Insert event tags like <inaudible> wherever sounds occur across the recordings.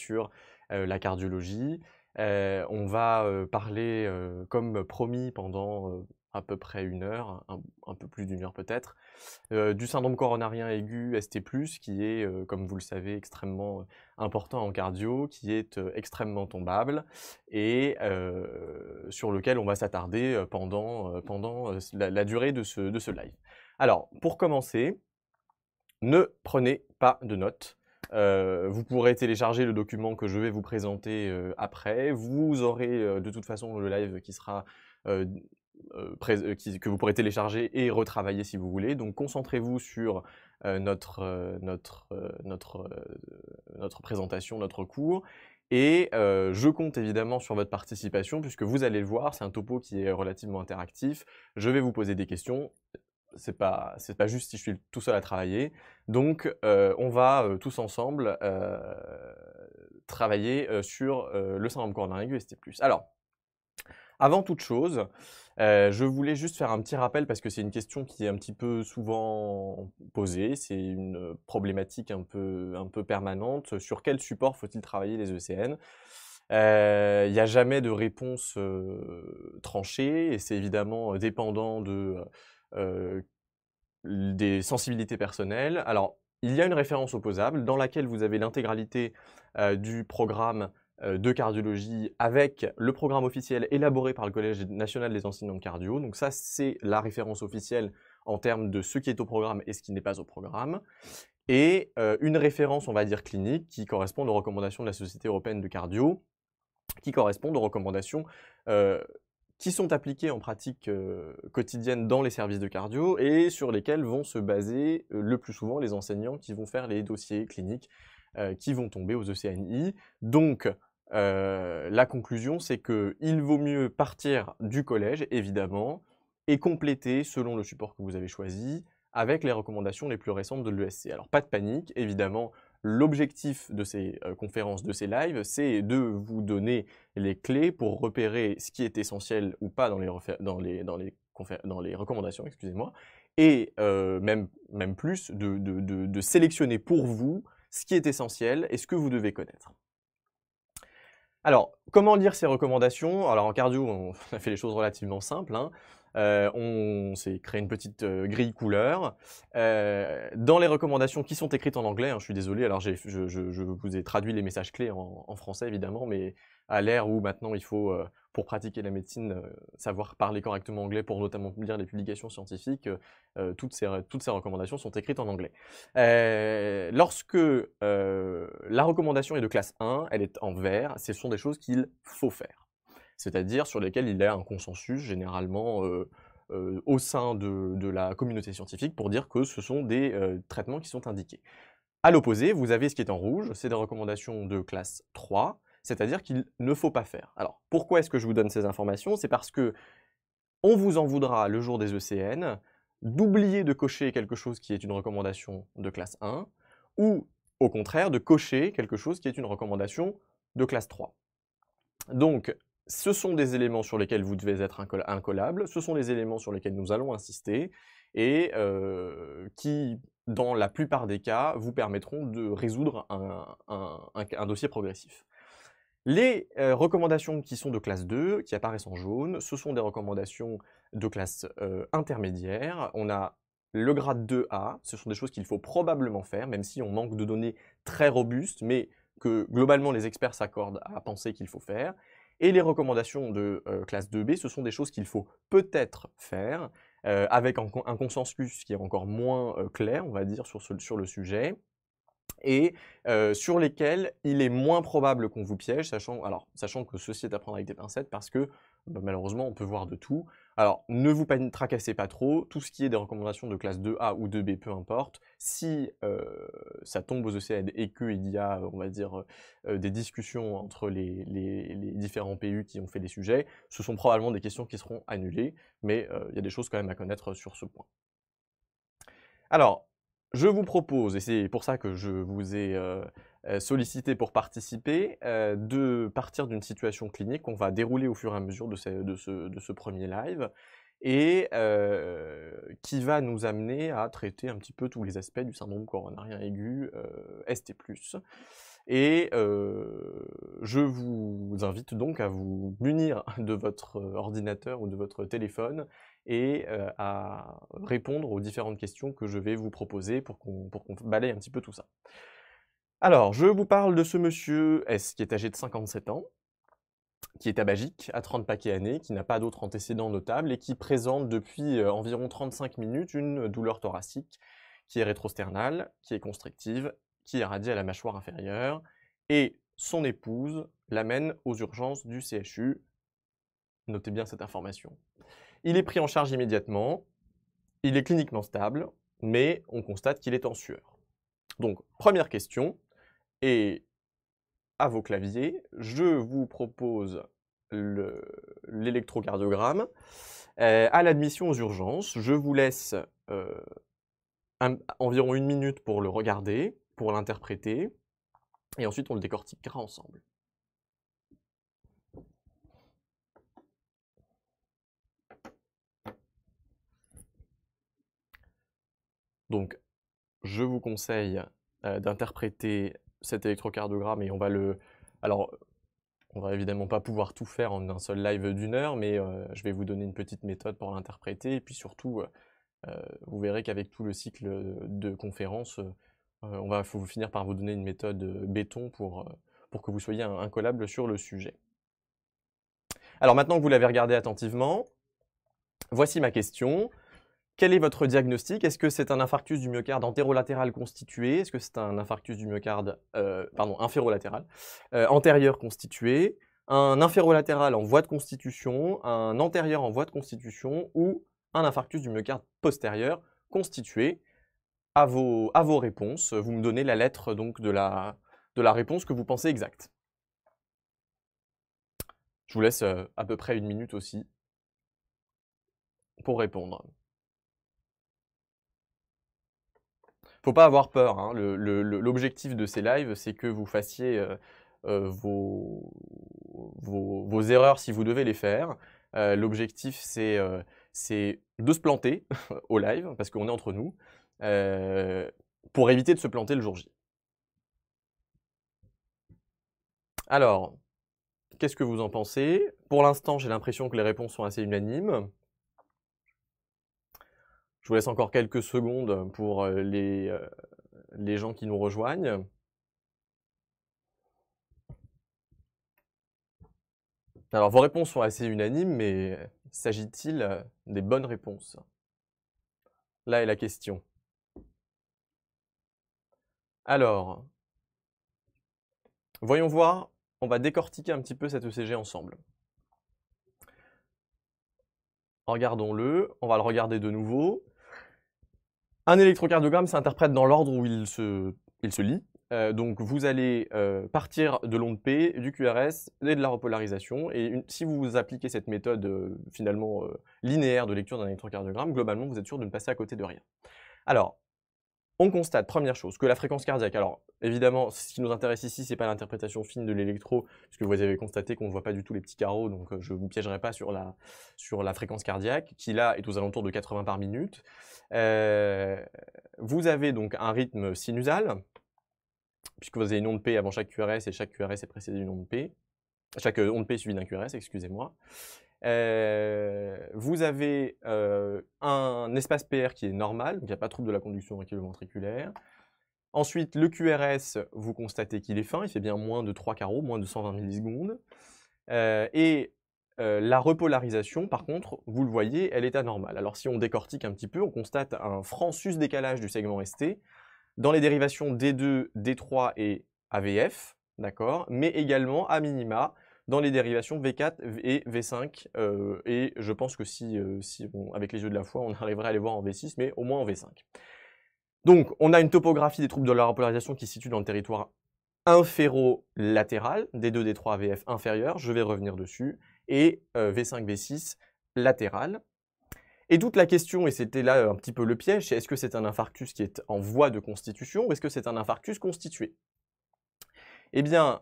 sur la cardiologie. on va parler, comme promis, pendant à peu près une heure, un, peu plus d'une heure peut-être, du syndrome coronarien aigu ST+, qui est, comme vous le savez, extrêmement important en cardio, qui est extrêmement tombable et sur lequel on va s'attarder pendant, la, durée de ce, de ce live. Alors, pour commencer, ne prenez pas de notes. Euh, vous pourrez télécharger le document que je vais vous présenter euh, après. Vous aurez euh, de toute façon le live qui sera que vous pourrez télécharger et retravailler si vous voulez. Donc concentrez-vous sur notre, notre, notre, notre présentation, notre cours. Et je compte évidemment sur votre participation puisque vous allez le voir, c'est un topo qui est relativement interactif. Je vais vous poser des questions c'est pas c'est pas juste si je suis tout seul à travailler. Donc euh, on va euh, tous ensemble euh, travailler sur le syndrome coronarien ST+. Alors avant toute chose, je voulais juste faire un petit rappel parce que c'est une question qui est un petit peu souvent posée, c'est une problématique un peu un peu permanente. Sur quel support faut-il travailler les ECN il n'y a jamais de réponse tranchée et c'est évidemment dépendant de euh, des sensibilités personnelles. Alors, il y a une référence opposable dans laquelle vous avez l'intégralité euh, du programme euh, de cardiologie avec le programme officiel élaboré par le Collège national des enseignants de cardio. Donc ça, c'est la référence officielle en termes de ce qui est au programme et ce qui n'est pas au programme. Et une référence, on va dire, clinique qui correspond aux recommandations de la Société européenne de cardio, qui correspond aux recommandations qui sont appliquées en pratique euh, quotidienne dans les services de cardio et sur lesquels vont se baser euh, le plus souvent les enseignants qui vont faire les dossiers cliniques euh, qui vont tomber aux ECNI. Donc, la conclusion, c'est qu'il vaut mieux partir du collège, évidemment, et compléter selon le support que vous avez choisi avec les recommandations les plus récentes de l'ESC. Alors, pas de panique, évidemment, L'objectif de ces euh, conférences, de ces lives, c'est de vous donner les clés pour repérer ce qui est essentiel ou pas dans les, les, dans les, recommandations, excusez-moi, et euh, même, même plus de, sélectionner pour vous ce qui est essentiel et ce que vous devez connaître. Alors, comment lire ces recommandations Alors en cardio, on <laughs> a fait les choses relativement simples. Hein. Euh, on, s'est créé une petite euh, grille couleur. Euh, dans les recommandations qui sont écrites en anglais, hein, je suis désolé, alors je, vous ai traduit les messages clés en, français évidemment, mais à l'ère où maintenant il faut, pour pratiquer la médecine, savoir parler correctement anglais pour notamment lire les publications scientifiques, toutes toutes, ces, recommandations sont écrites en anglais. lorsque la recommandation est de classe 1, elle est en vert, ce sont des choses qu'il faut faire c'est-à-dire sur lesquels il y a un consensus généralement euh, euh, au sein de, la communauté scientifique pour dire que ce sont des euh, traitements qui sont indiqués. À l'opposé, vous avez ce qui est en rouge, c'est des recommandations de classe 3, c'est-à-dire qu'il ne faut pas faire. Alors, pourquoi est-ce que je vous donne ces informations C'est parce que on vous en voudra le jour des ECN d'oublier de cocher quelque chose qui est une recommandation de classe 1, ou au contraire de cocher quelque chose qui est une recommandation de classe 3. Donc, ce sont des éléments sur lesquels vous devez être incollables, incollable, ce sont des éléments sur lesquels nous allons insister, et euh, qui, dans la plupart des cas, vous permettront de résoudre un, dossier progressif. Les euh, recommandations qui sont de classe 2, qui apparaissent en jaune, ce sont des recommandations de classe euh, intermédiaire. On a le grade 2A, ce sont des choses qu'il faut probablement faire, même si on manque de données très robustes, mais que globalement les experts s'accordent à penser qu'il faut faire. Et les recommandations de euh, classe 2B, ce sont des choses qu'il faut peut-être faire, euh, avec un, consensus qui est encore moins euh, clair, on va dire, sur, le sujet, et sur lesquelles il est moins probable qu'on vous piège, sachant, alors, sachant que ceci est à prendre avec des pincettes, parce que bah, malheureusement, on peut voir de tout. Alors, ne vous tracassez pas trop. Tout ce qui est des recommandations de classe 2A ou 2B, peu importe. Si euh, ça tombe aux océans e et qu'il y a, on va dire, euh, des discussions entre les, différents PU qui ont fait des sujets, ce sont probablement des questions qui seront annulées. Mais euh, il y a des choses quand même à connaître sur ce point. Alors, je vous propose, et c'est pour ça que je vous ai euh, sollicité pour participer, euh, de partir d'une situation clinique qu'on va dérouler au fur et à mesure de ce, premier live et euh, qui va nous amener à traiter un petit peu tous les aspects du syndrome coronarien aigu ST+. Et je vous invite donc à vous munir de votre ordinateur ou de votre téléphone et à répondre aux différentes questions que je vais vous proposer pour qu'on balaye un petit peu tout ça. Alors, je vous parle de ce monsieur S qui est âgé de 57 ans, qui est tabagique à 30 paquets années, qui n'a pas d'autres antécédents notables et qui présente depuis environ 35 minutes une douleur thoracique qui est rétrosternale, qui est constrictive, qui est radiée à la mâchoire inférieure et son épouse l'amène aux urgences du CHU. Notez bien cette information. Il est pris en charge immédiatement, il est cliniquement stable, mais on constate qu'il est en sueur. Donc, première question, et à vos claviers, je vous propose l'électrocardiogramme. Euh, à l'admission aux urgences, je vous laisse euh, environ une minute pour le regarder, pour l'interpréter, et ensuite on le décortiquera ensemble. Donc, je vous conseille euh, d'interpréter cet électrocardiogramme et on va le. Alors, on va évidemment pas pouvoir tout faire en un seul live d'une heure, mais euh, je vais vous donner une petite méthode pour l'interpréter. Et puis surtout, euh, euh, vous verrez qu'avec tout le cycle de conférences, on va faut finir par vous donner une méthode béton pour, pour que vous soyez incollable sur le sujet. Alors maintenant que vous l'avez regardé attentivement, voici ma question. Quel est votre diagnostic Est-ce que c'est un infarctus du myocarde antérolatéral constitué Est-ce que c'est un infarctus du myocarde, euh, pardon, inférolatéral, euh, antérieur constitué Un inférolatéral en voie de constitution Un antérieur en voie de constitution Ou un infarctus du myocarde postérieur constitué à vos, à vos réponses, vous me donnez la lettre donc de de la réponse que vous pensez exacte. Je vous laisse euh, à peu près une minute aussi pour répondre. faut pas avoir peur. Hein. L'objectif de ces lives, c'est que vous fassiez euh, euh, vos, vos, erreurs si vous devez les faire. Euh, l'objectif, c'est c'est de se planter <laughs> au live, parce qu'on est entre nous, pour éviter de se planter le jour J. Alors, qu'est-ce que vous en pensez Pour l'instant, j'ai l'impression que les réponses sont assez unanimes. Je vous laisse encore quelques secondes pour euh, les, euh, les gens qui nous rejoignent. Alors vos réponses sont assez unanimes, mais euh, s'agit-il des bonnes réponses Là est la question. Alors, voyons voir, on va décortiquer un petit peu cet ECG ensemble. Regardons-le, on va le regarder de nouveau. Un électrocardiogramme s'interprète dans l'ordre où il se, il se lit. Euh, donc vous allez euh, partir de l'onde P, du QRS et de la repolarisation. Et si vous appliquez cette méthode euh, finalement linéaire de lecture d'un électrocardiogramme, globalement vous êtes sûr de ne passer à côté de rien. Alors, on constate, première chose, que la fréquence cardiaque, alors évidemment, ce qui nous intéresse ici, c'est pas l'interprétation fine de l'électro, puisque vous avez constaté qu'on ne voit pas du tout les petits carreaux, donc euh, je ne vous piégerai pas sur la, sur la fréquence cardiaque, qui là est aux alentours de 80 par minute. Euh, vous avez donc un rythme sinusal, puisque vous avez une onde P avant chaque QRS, et chaque QRS est précédé d'une onde P. Chaque euh, onde P suivie d'un QRS, excusez-moi. Euh, vous avez euh, un espace PR qui est normal, il n'y a pas de trouble de la conduction ventriculaire. Ensuite, le QRS, vous constatez qu'il est fin, il fait bien moins de 3 carreaux, moins de 120 millisecondes. Euh, et la repolarisation, par contre, vous le voyez, elle est anormale. Alors si on décortique un petit peu, on constate un franc décalage du segment ST dans les dérivations D2, D3 et AVF, d'accord, mais également à minima dans les dérivations V4 et V5. Euh, et je pense que si, euh, avec les yeux de la foi, on <laughs> arriverait à les voir en V6, mais au moins en V5. Donc, on a une topographie des troubles de la repolarisation qui se situe dans le territoire inféro-latéral, d 2 D3 VF inférieur, je vais revenir dessus, et V5, euh, V6 latéral. Et toute la question, et c'était là un petit peu le piège, c'est est-ce que c'est un infarctus qui est en voie de constitution ou est-ce que c'est un infarctus constitué Eh bien,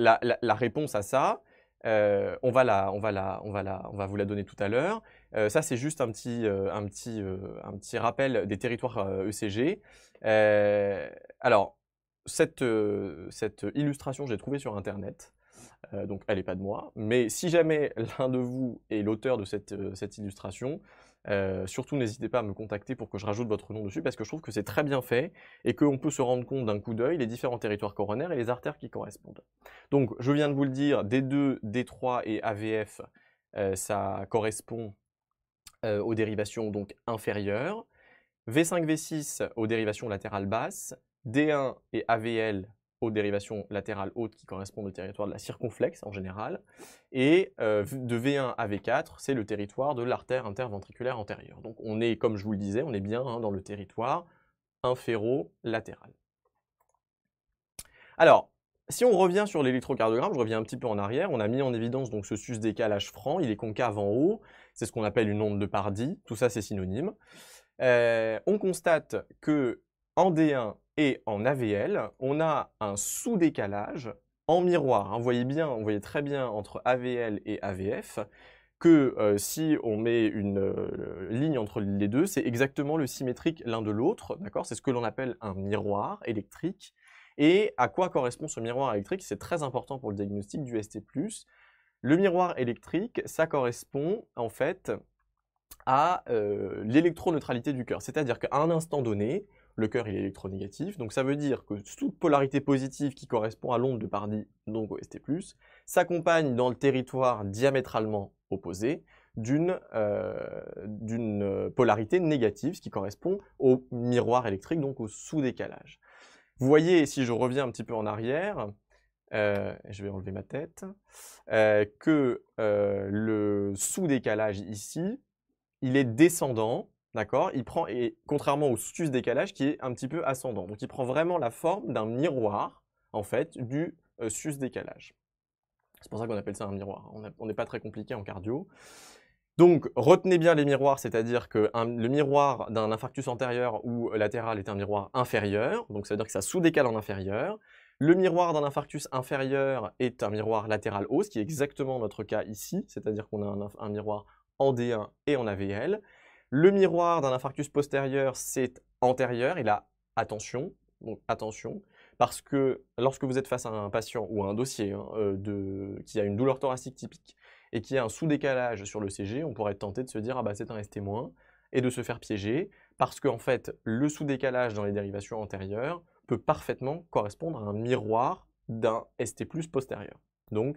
la, réponse à ça, euh, on, va on, va on, va on va vous la donner tout à l'heure. Euh, ça, c'est juste un petit, euh, un, petit, rappel des territoires ECG. E alors, cette, illustration, j'ai trouvé trouvée sur Internet. donc, elle n'est pas de moi. Mais si jamais l'un de vous est l'auteur de cette illustration, euh, surtout, n'hésitez pas à me contacter pour que je rajoute votre nom dessus parce que je trouve que c'est très bien fait et qu'on peut se rendre compte d'un coup d'œil les différents territoires coronaires et les artères qui correspondent. Donc, je viens de vous le dire, D2, D3 et AVF, euh, ça correspond euh, aux dérivations donc inférieures. V5, V6 aux dérivations latérales basses. D1 et AVL aux dérivations latérales hautes qui correspondent au territoire de la circonflexe en général. Et euh, de V1 à V4, c'est le territoire de l'artère interventriculaire antérieure. Donc on est, comme je vous le disais, on est bien hein, dans le territoire inféro-latéral. Alors, si on revient sur l'électrocardiogramme, je reviens un petit peu en arrière, on a mis en évidence donc ce sus-décalage franc, il est concave en haut, c'est ce qu'on appelle une onde de Pardy, tout ça c'est synonyme. Euh, on constate que en D1 et en AVL, on a un sous-décalage en miroir. Hein, vous voyez bien, on voyait très bien entre AVL et AVF que euh, si on met une euh, ligne entre les deux, c'est exactement le symétrique l'un de l'autre, d'accord C'est ce que l'on appelle un miroir électrique. Et à quoi correspond ce miroir électrique C'est très important pour le diagnostic du ST+. Le miroir électrique, ça correspond en fait à euh, l'électroneutralité du cœur. C'est-à-dire qu'à un instant donné, le cœur est électronégatif, donc ça veut dire que toute polarité positive qui correspond à l'onde de Pardy, donc au ST+, s'accompagne dans le territoire diamétralement opposé d'une euh, euh, polarité négative, ce qui correspond au miroir électrique, donc au sous-décalage. Vous voyez, si je reviens un petit peu en arrière, euh, je vais enlever ma tête, que le sous-décalage ici, il est descendant, D'accord Il prend, et contrairement au sus décalage qui est un petit peu ascendant. Donc il prend vraiment la forme d'un miroir, en fait, du euh, sus décalage. C'est pour ça qu'on appelle ça un miroir. Hein. On n'est pas très compliqué en cardio. Donc, retenez bien les miroirs, c'est-à-dire que le miroir d'un infarctus antérieur ou latéral est un miroir inférieur, donc ça veut dire que ça sous-décale en inférieur. Le miroir d'un infarctus inférieur est un miroir latéral haut, ce qui est exactement notre cas ici, c'est-à-dire qu'on a un, un miroir en D1 et en AVL. Le miroir d'un infarctus postérieur, c'est antérieur. Il a attention, donc attention, parce que lorsque vous êtes face à un patient ou à un dossier hein, euh, qui a une douleur thoracique typique et qui a un sous-décalage sur le CG, on pourrait être tenté de se dire ah bah c'est un ST- et de se faire piéger parce qu'en fait le sous-décalage dans les dérivations antérieures peut parfaitement correspondre à un miroir d'un ST+ postérieur. Donc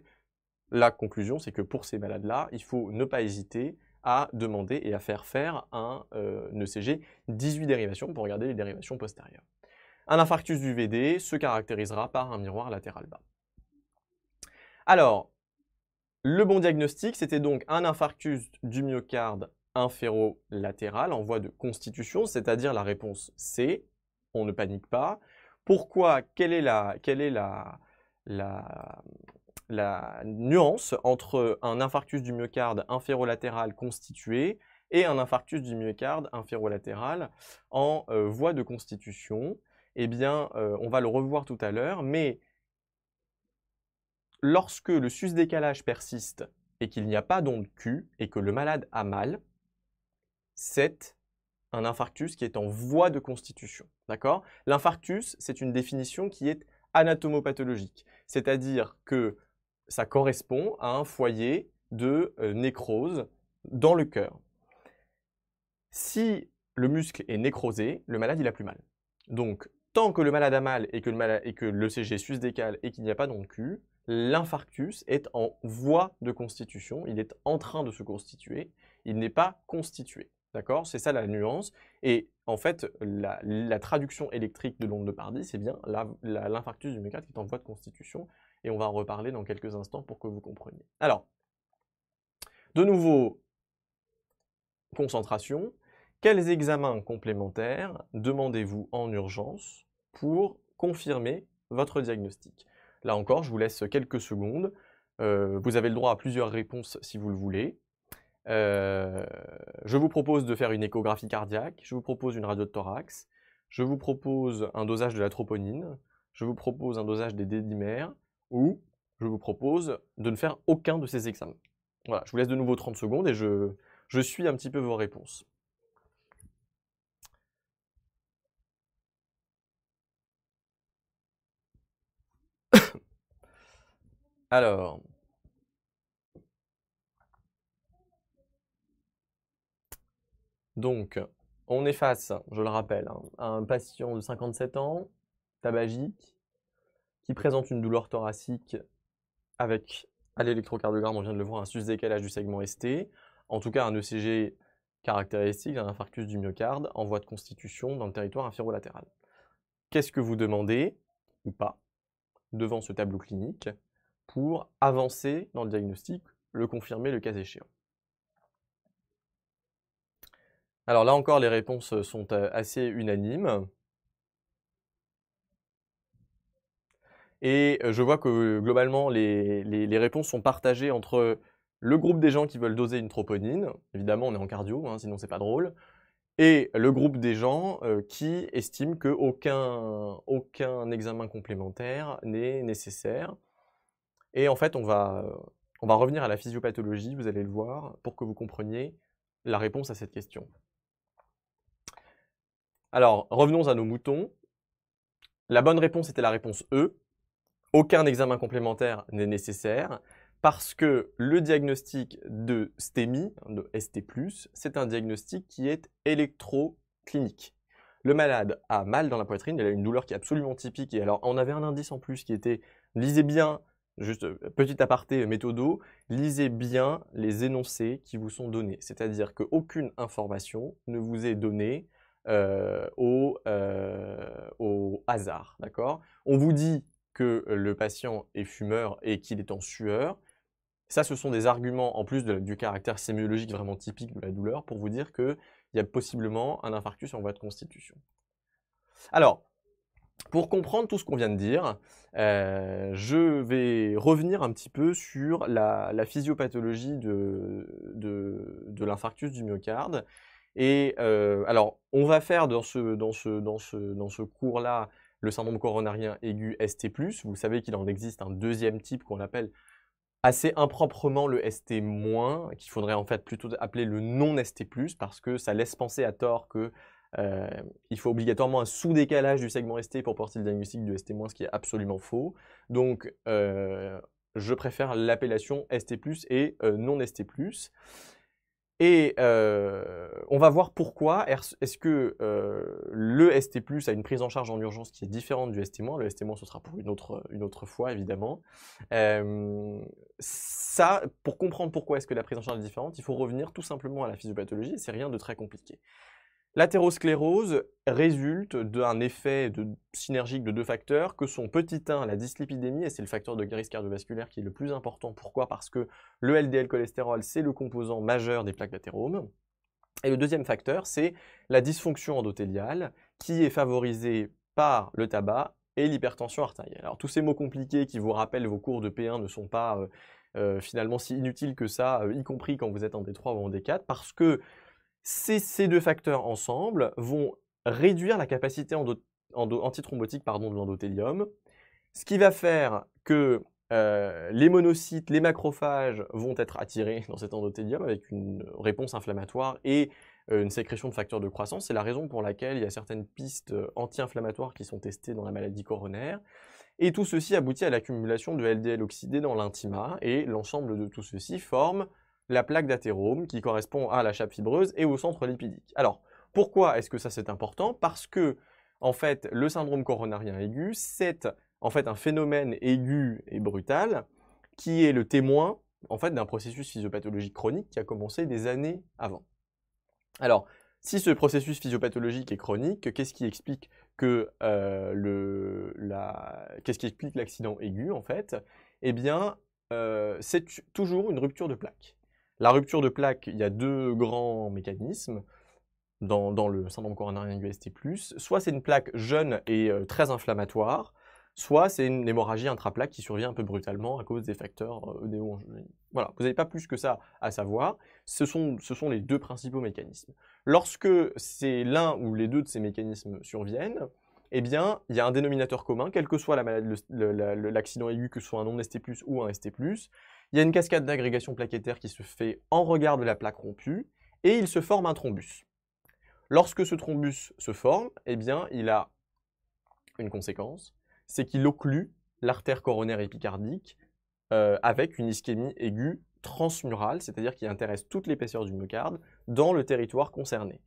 la conclusion c'est que pour ces malades-là, il faut ne pas hésiter à demander et à faire faire un ECG euh, 18 dérivations pour regarder les dérivations postérieures. Un infarctus du VD se caractérisera par un miroir latéral bas. Alors, le bon diagnostic, c'était donc un infarctus du myocarde inféro-latéral en voie de constitution, c'est-à-dire la réponse C, on ne panique pas. Pourquoi Quelle est la, quelle est la, la, la nuance entre un infarctus du myocarde inférolatéral constitué et un infarctus du myocarde inférolatéral en euh, voie de constitution. Eh bien, euh, on va le revoir tout à l'heure, mais lorsque le susdécalage persiste et qu'il n'y a pas d'onde Q et que le malade a mal, c'est un infarctus qui est en voie de constitution. D'accord L'infarctus, c'est une définition qui est anatomopathologique, c'est-à-dire que ça correspond à un foyer de euh, nécrose dans le cœur. Si le muscle est nécrosé, le malade, il a plus mal. Donc, tant que le malade a mal et que le, malade, et décale et qu'il n'y a pas cul, l'infarctus est en voie de constitution, il est en train de se constituer, il n'est pas constitué. D'accord C'est ça la nuance. Et en fait, la, traduction électrique de l'onde de Pardis, c'est bien l'infarctus du myocarde qui est en voie de constitution et on va en reparler dans quelques instants pour que vous compreniez. Alors, de nouveau, concentration. Quels examens complémentaires demandez-vous en urgence pour confirmer votre diagnostic Là encore, je vous laisse quelques secondes. Euh, vous avez le droit à plusieurs réponses si vous le voulez. Euh, je vous propose de faire une échographie cardiaque, je vous propose une radio de thorax, je vous propose un dosage de la troponine, je vous propose un dosage des dédimères, ou je vous propose de ne faire aucun de ces examens. Voilà, je vous laisse de nouveau 30 secondes et je, je suis un petit peu vos réponses. <coughs> Alors, donc, on est face, je le rappelle, hein, à un patient de 57 ans, tabagique, qui présente une douleur thoracique avec, à l'électrocardiogramme, on vient de le voir, un sus-décalage du segment ST, en tout cas un ECG caractéristique d'un infarctus du myocarde en voie de constitution dans le territoire inférolatéral. Qu'est-ce que vous demandez, ou pas, devant ce tableau clinique pour avancer dans le diagnostic, le confirmer le cas échéant Alors là encore, les réponses sont euh, assez unanimes. Et euh, je vois que euh, globalement, les, réponses sont partagées entre le groupe des gens qui veulent doser une troponine, évidemment on est en cardio, hein, sinon c'est pas drôle, et le groupe des gens euh, qui estiment qu'aucun aucun examen complémentaire n'est nécessaire. Et en fait, on va, on va revenir à la physiopathologie, vous allez le voir, pour que vous compreniez la réponse à cette question. Alors, revenons à nos moutons. La bonne réponse était la réponse E, aucun examen complémentaire n'est nécessaire parce que le diagnostic de STEMI, de ST+, c'est un diagnostic qui est électroclinique. Le malade a mal dans la poitrine, il a une douleur qui est absolument typique. Et alors, on avait un indice en plus qui était, lisez bien, juste petit aparté méthodo, lisez bien les énoncés qui vous sont donnés. C'est-à-dire qu'aucune information ne vous est donnée euh, au, euh, au, hasard, d'accord On vous dit que le patient est fumeur et qu'il est en sueur. Ça, ce sont des arguments en plus du caractère sémiologique vraiment typique de la douleur pour vous dire qu'il y a possiblement un infarctus en voie de constitution. Alors, pour comprendre tout ce qu'on vient de dire, je vais revenir un petit peu sur la, physiopathologie de, l'infarctus du myocarde. Et alors, on va faire dans ce, dans ce, dans ce cours-là le syndrome coronarien aigu ST+. Vous savez qu'il en existe un deuxième type qu'on appelle assez improprement le ST-, qu'il faudrait en fait plutôt appeler le non-ST+, parce que ça laisse penser à tort qu'il euh, faut obligatoirement un sous-décalage du segment ST pour porter le diagnostic du ST-, ce qui est absolument faux. Donc, euh, je préfère l'appellation ST+, et euh, non-ST+. Et euh, on va voir pourquoi. Est-ce que euh, le ST+, a une prise en charge en urgence qui est différente du ST-? Le ST-, ce sera pour une autre, une autre fois, évidemment. Euh, ça, pour comprendre pourquoi est-ce que la prise en charge est différente, il faut revenir tout simplement à la physiopathologie. C'est rien de très compliqué. L'athérosclérose résulte d'un effet de, synergique de deux facteurs que sont petit 1 la dyslipidémie, et c'est le facteur de risque cardiovasculaire qui est le plus important. Pourquoi Parce que le LDL cholestérol, c'est le composant majeur des plaques d'athérome. Et le deuxième facteur, c'est la dysfonction endothéliale qui est favorisée par le tabac et l'hypertension artérielle. Alors tous ces mots compliqués qui vous rappellent vos cours de P1 ne sont pas euh, euh, finalement si inutiles que ça, euh, y compris quand vous êtes en D3 ou en D4, parce que ces, deux facteurs ensemble vont réduire la capacité antithrombotique de l'endothélium, ce qui va faire que euh, les monocytes, les macrophages vont être attirés dans cet endothélium avec une réponse inflammatoire et euh, une sécrétion de facteurs de croissance. C'est la raison pour laquelle il y a certaines pistes euh, anti-inflammatoires qui sont testées dans la maladie coronaire. Et tout ceci aboutit à l'accumulation de LDL oxydé dans l'intima et l'ensemble de tout ceci forme la plaque d'athérome qui correspond à la chape fibreuse et au centre lipidique. Alors, pourquoi est-ce que ça c'est important Parce que, en fait, le syndrome coronarien aigu, c'est en fait un phénomène aigu et brutal qui est le témoin en fait d'un processus physiopathologique chronique qui a commencé des années avant. Alors, si ce processus physiopathologique est chronique, qu'est-ce qui explique que euh, le, qu'est-ce qui explique l'accident aigu en fait Eh bien, euh, c'est toujours une rupture de plaque. La rupture de plaque, il y a deux grands mécanismes dans, le syndrome coronarien du ST+. Soit c'est une plaque jeune et euh, très inflammatoire, soit c'est une hémorragie intraplaque qui survient un peu brutalement à cause des facteurs euh, Voilà, vous n'avez pas plus que ça à savoir. Ce sont, les deux principaux mécanismes. Lorsque c'est l'un ou les deux de ces mécanismes surviennent, eh bien, il y a un dénominateur commun, quel que soit l'accident aigu, que ce soit un non-ST+, ou un ST+, il y a une cascade d'agrégation plaquettaire qui se fait en regard de la plaque rompue et il se forme un thrombus. Lorsque ce thrombus se forme, eh bien, il a une conséquence, c'est qu'il occlut l'artère coronaire épicardique euh, avec une ischémie aiguë transmurale, c'est-à-dire qui intéresse toute l'épaisseur du myocarde dans le territoire concerné.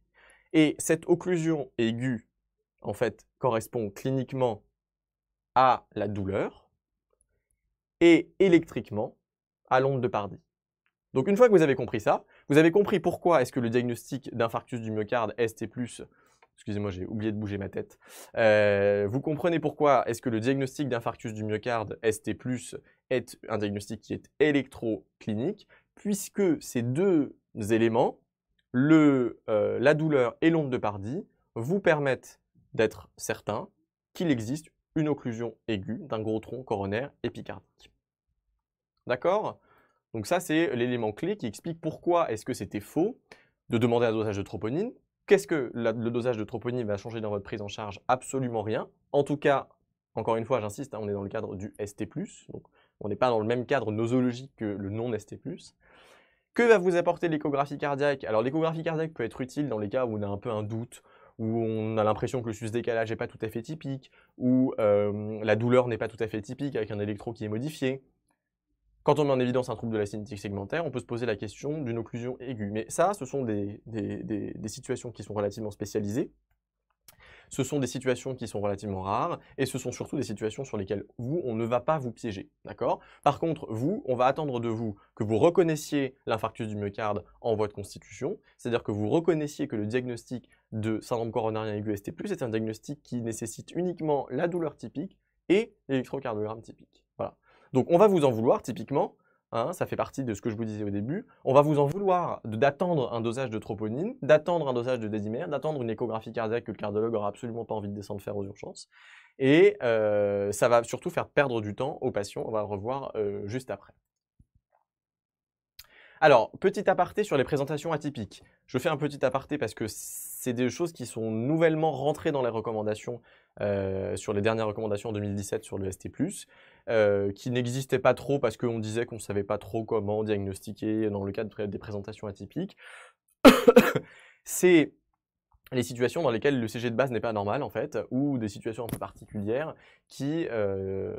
Et cette occlusion aiguë, en fait, correspond cliniquement à la douleur et électriquement, à l'onde de pardi. Donc une fois que vous avez compris ça, vous avez compris pourquoi est-ce que le diagnostic d'infarctus du myocarde ST+, excusez-moi, j'ai oublié de bouger ma tête, euh, vous comprenez pourquoi est-ce que le diagnostic d'infarctus du myocarde ST+, est un diagnostic qui est électroclinique, puisque ces deux éléments, le, euh, la douleur et l'onde de pardi, vous permettent d'être certain qu'il existe une occlusion aiguë d'un gros tronc coronaire épicardique. D'accord Donc ça, c'est l'élément clé qui explique pourquoi est-ce que c'était faux de demander un dosage de troponine. Qu'est-ce que le dosage de troponine va changer dans votre prise en charge Absolument rien. En tout cas, encore une fois, j'insiste, hein, on est dans le cadre du ST+, donc on n'est pas dans le même cadre nosologique que le non-ST+. Que va vous apporter l'échographie cardiaque Alors l'échographie cardiaque peut être utile dans les cas où on a un peu un doute, où on a l'impression que le sus-décalage n'est pas tout à fait typique, où euh, la douleur n'est pas tout à fait typique avec un électro qui est modifié, quand on met en évidence un trouble de la cinétique segmentaire, on peut se poser la question d'une occlusion aiguë. Mais ça, ce sont des, situations qui sont relativement spécialisées, ce sont des situations qui sont relativement rares, et ce sont surtout des situations sur lesquelles vous, on ne va pas vous piéger, d'accord Par contre, vous, on va attendre de vous que vous reconnaissiez l'infarctus du myocarde en voie de constitution, c'est-à-dire que vous reconnaissiez que le diagnostic de syndrome coronarien aigu ST+, est un diagnostic qui nécessite uniquement la douleur typique et l'électrocardiogramme typique. Donc on va vous en vouloir typiquement, hein, ça fait partie de ce que je vous disais au début, on va vous en vouloir d'attendre un dosage de troponine, d'attendre un dosage de désimère, d'attendre une échographie cardiaque que le cardiologue aura absolument pas envie de descendre faire aux urgences. Et euh, ça va surtout faire perdre du temps aux patients, on va le revoir euh, juste après. Alors, petit aparté sur les présentations atypiques. Je fais un petit aparté parce que c'est des choses qui sont nouvellement rentrées dans les recommandations, euh, sur les dernières recommandations en 2017 sur le ST+. Euh, qui n'existaient pas trop parce qu'on disait qu'on ne savait pas trop comment diagnostiquer dans le cadre des présentations atypiques. <coughs> C'est les situations dans lesquelles le CG de base n'est pas normal, en fait, ou des situations un peu particulières qui euh,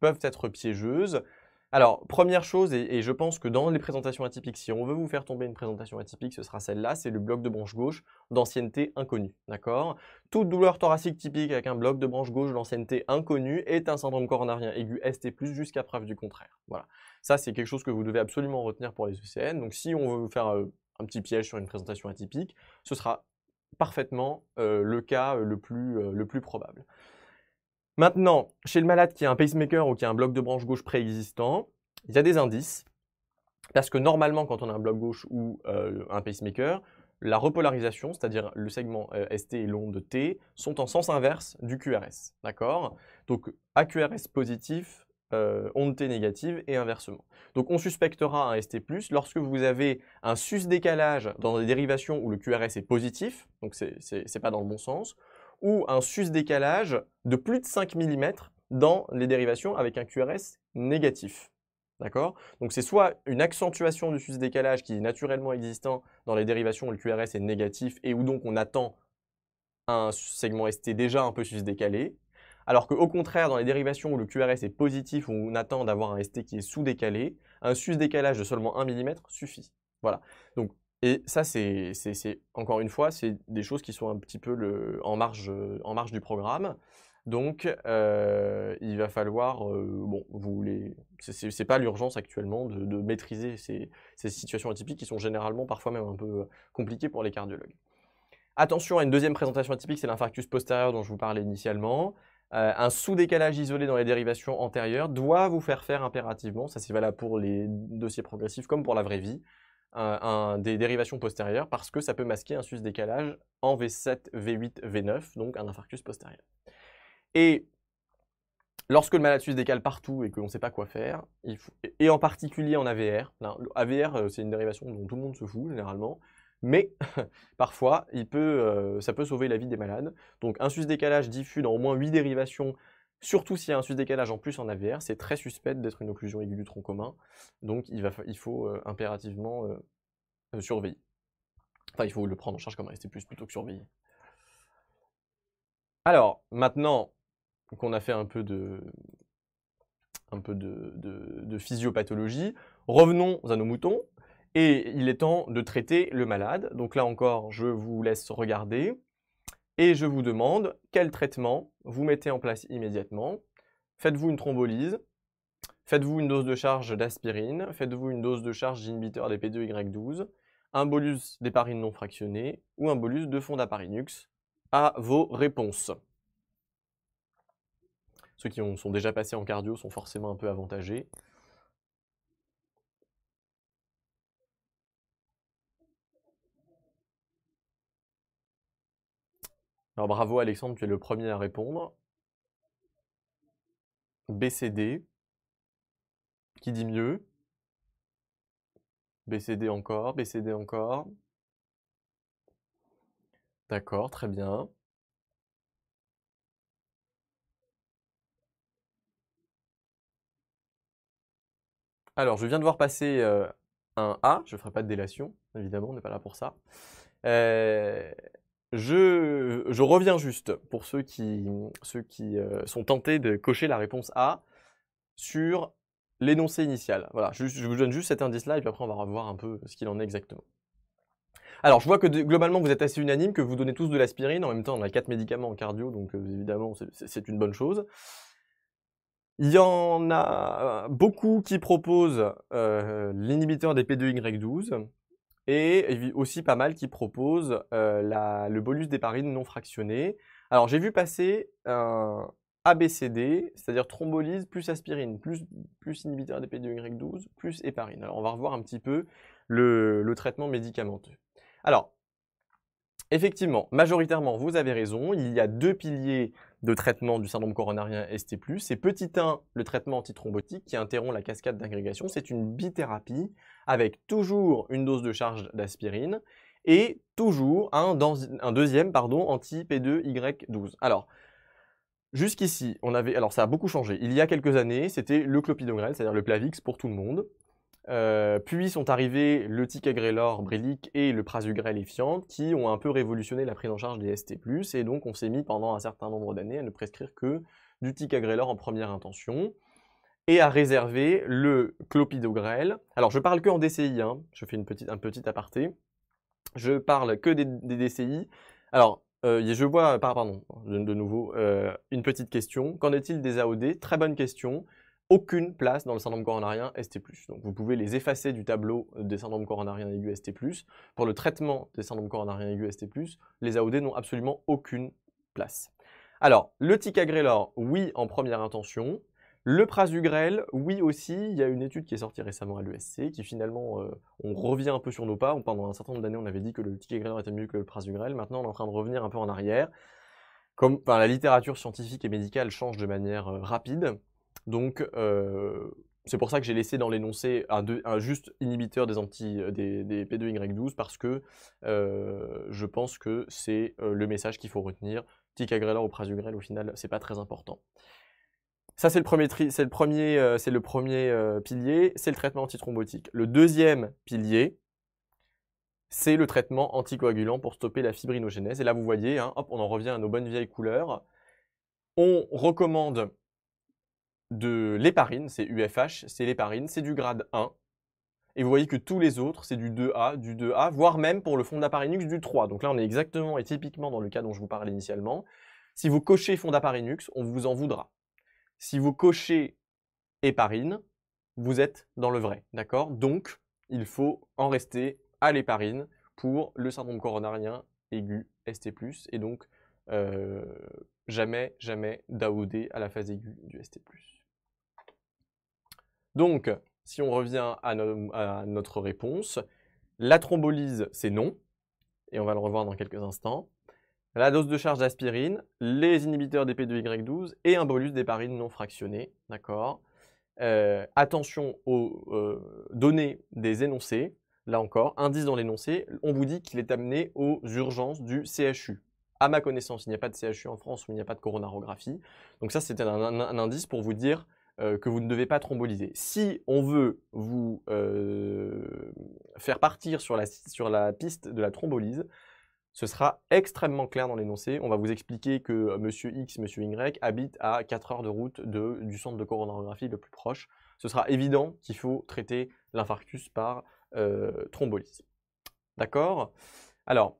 peuvent être piégeuses. Alors, première chose, et, je pense que dans les présentations atypiques, si on veut vous faire tomber une présentation atypique, ce sera celle-là, c'est le bloc de branche gauche d'ancienneté inconnue, d'accord Toute douleur thoracique typique avec un bloc de branche gauche d'ancienneté inconnue est un syndrome coronarien aigu ST+, jusqu'à preuve du contraire. Voilà. Ça, c'est quelque chose que vous devez absolument retenir pour les ECN. Donc, si on veut vous faire euh, un petit piège sur une présentation atypique, ce sera parfaitement euh, le cas euh, le plus probable. Maintenant, chez le malade qui a un pacemaker ou qui a un bloc de branche gauche préexistant, il y a des indices. Parce que normalement, quand on a un bloc gauche ou euh, un pacemaker, la repolarisation, c'est-à-dire le segment euh, ST et l'onde T, sont en sens inverse du QRS. D'accord Donc AQRS positif, euh, onde T négative et inversement. Donc on suspectera un ST+, lorsque vous avez un sus-décalage dans des dérivations où le QRS est positif, donc ce n'est pas dans le bon sens, ou un sus-décalage de plus de 5 mm dans les dérivations avec un QRS négatif. D'accord Donc c'est soit une accentuation du sus-décalage qui est naturellement existant dans les dérivations où le QRS est négatif et où donc on attend un segment ST déjà un peu sus-décalé, alors qu'au contraire, dans les dérivations où le QRS est positif, où on attend d'avoir un ST qui est sous-décalé, un sus-décalage de seulement 1 mm suffit. Voilà. Donc et ça, c'est encore une fois, c'est des choses qui sont un petit peu euh, en, marge, du programme. Donc, euh, il va falloir, euh, bon, vous voulez, c'est pas l'urgence actuellement de, maîtriser ces, situations atypiques qui sont généralement parfois même un peu compliquées pour les cardiologues. Attention à une deuxième présentation atypique, c'est l'infarctus postérieur dont je vous parlais initialement. un sous-décalage isolé dans les dérivations antérieures doit vous faire faire impérativement, ça c'est valable pour les dossiers progressifs comme pour la vraie vie, des dérivations postérieures parce que ça peut masquer un sus décalage en V7, V8, V9, donc un infarctus postérieur. Et lorsque le malade sus décale partout et qu'on ne sait pas quoi faire, et en particulier en AVR, AVR euh, c'est une dérivation dont tout le monde se fout généralement, mais <laughs> parfois euh, ça peut sauver la vie des malades. Donc un sus décalage diffus dans au moins 8 dérivations Surtout s'il y a un sus-décalage en plus en AVR, c'est très suspect d'être une occlusion aiguë du tronc commun, donc il, il faut euh, impérativement euh, euh, surveiller. Enfin, il faut le prendre en charge comme un ST+, plutôt que surveiller. Alors, maintenant qu'on a fait un peu un peu de physiopathologie, revenons à nos moutons, et il est temps de traiter le malade. Donc là encore, je vous laisse regarder et je vous demande quel traitement vous mettez en place immédiatement. Faites-vous une thrombolyse, faites-vous une dose de charge d'aspirine, faites-vous une dose de charge d'inhibiteur des P2Y12, un bolus d'éparine non fractionnée ou un bolus de fondaparinux à vos réponses. Ceux qui sont déjà passés en cardio sont forcément un peu avantagés. Alors bravo Alexandre, tu es le premier à répondre. BCD. Qui dit mieux BCD encore, BCD encore. D'accord, très bien. Alors, je viens de voir passer euh, un A, je ne ferai pas de délation, évidemment, on n'est pas là pour ça. Euh, je, reviens juste pour ceux qui, euh, sont tentés de cocher la réponse A sur l'énoncé initial. Voilà, je, vous donne juste cet indice-là et puis après on va revoir un peu ce qu'il en est exactement. Alors, je vois que globalement vous êtes assez unanime, que vous donnez tous de l'aspirine. En même temps, on a quatre médicaments en cardio, donc euh, évidemment c'est une bonne chose. Il y en a beaucoup qui proposent euh, l'inhibiteur des P2Y12 et aussi pas mal qui proposent euh, le bolus des non fractionné. Alors j'ai vu passer ABCD, c'est-à-dire thrombolyse plus aspirine, plus, inhibiteur des 2 y 12 plus éparine. Alors on va revoir un petit peu le, le traitement médicamenteux. Alors, effectivement, majoritairement, vous avez raison, il y a deux piliers de traitement du syndrome coronarien ST+. c'est petit 1, le traitement antithrombotique qui interrompt la cascade d'agrégation. C'est une bithérapie avec toujours une dose de charge d'aspirine et toujours un, un deuxième pardon, anti-P2Y12. Alors, jusqu'ici, on avait... Alors, ça a beaucoup changé. Il y a quelques années, c'était le clopidogrel, c'est-à-dire le Plavix pour tout le monde. Euh, puis sont arrivés le ticagrelor brélic et le prasugrel effiant qui ont un peu révolutionné la prise en charge des ST+, et donc on s'est mis pendant un certain nombre d'années à ne prescrire que du ticagrelor en première intention et à réserver le clopidogrel. Alors je parle que en DCI, hein. je fais une petite, un petit aparté. Je parle que des, DCI. Alors euh, je vois, pardon, de, nouveau, euh, une petite question. Qu'en est-il des AOD Très bonne question aucune place dans le syndrome coronarien ST+. Donc vous pouvez les effacer du tableau des syndromes coronariens aigus ST+. Pour le traitement des syndromes coronariens aigus ST+, les AOD n'ont absolument aucune place. Alors, le ticagrelor, oui en première intention. Le prasugrel, oui aussi. Il y a une étude qui est sortie récemment à l'USC qui finalement, euh, on revient un peu sur nos pas. Pendant un certain nombre d'années, on avait dit que le ticagrelor était mieux que le prasugrel. Maintenant, on est en train de revenir un peu en arrière. Comme la littérature scientifique et médicale change de manière euh, rapide, donc, euh, c'est pour ça que j'ai laissé dans l'énoncé un, juste inhibiteur des, anti, euh, des, P2Y12 parce que euh, je pense que c'est le message qu'il faut retenir. Ticagrelor ou prasugrel, au final, c'est pas très important. Ça, c'est le premier, c'est le premier, le premier pilier, c'est le traitement antithrombotique. Le deuxième pilier, c'est le traitement anticoagulant pour stopper la fibrinogénèse. Et là, vous voyez, hein, hop, on en revient à nos bonnes vieilles couleurs. On recommande de l'éparine, c'est UFH, c'est l'éparine, c'est du grade 1. Et vous voyez que tous les autres, c'est du 2A, du 2A, voire même pour le fond d'apparinux du 3. Donc là, on est exactement et typiquement dans le cas dont je vous parlais initialement. Si vous cochez fond d'apparinux, on vous en voudra. Si vous cochez éparine, vous êtes dans le vrai, d'accord Donc, il faut en rester à l'éparine pour le syndrome coronarien aigu ST+, et donc euh, jamais, jamais d'AOD à la phase aiguë du ST+. Donc, si on revient à, notre réponse, la thrombolyse, c'est non, et on va le revoir dans quelques instants. La dose de charge d'aspirine, les inhibiteurs des P2Y12 et un bolus d'héparine non fractionnée, d'accord euh, Attention aux euh, données des énoncés, là encore, indice dans l'énoncé, on vous dit qu'il est amené aux urgences du CHU. À ma connaissance, il n'y a pas de CHU en France où il n'y a pas de coronarographie. Donc ça, c'était un, indice pour vous dire euh, que vous ne devez pas thromboliser. Si on veut vous euh, faire partir sur la, piste de la thrombolyse, ce sera extrêmement clair dans l'énoncé. On va vous expliquer que euh, M. X, M. Y habite à 4 heures de route du centre de coronarographie le plus proche. Ce sera évident qu'il faut traiter l'infarctus par euh, thrombolyse. D'accord Alors,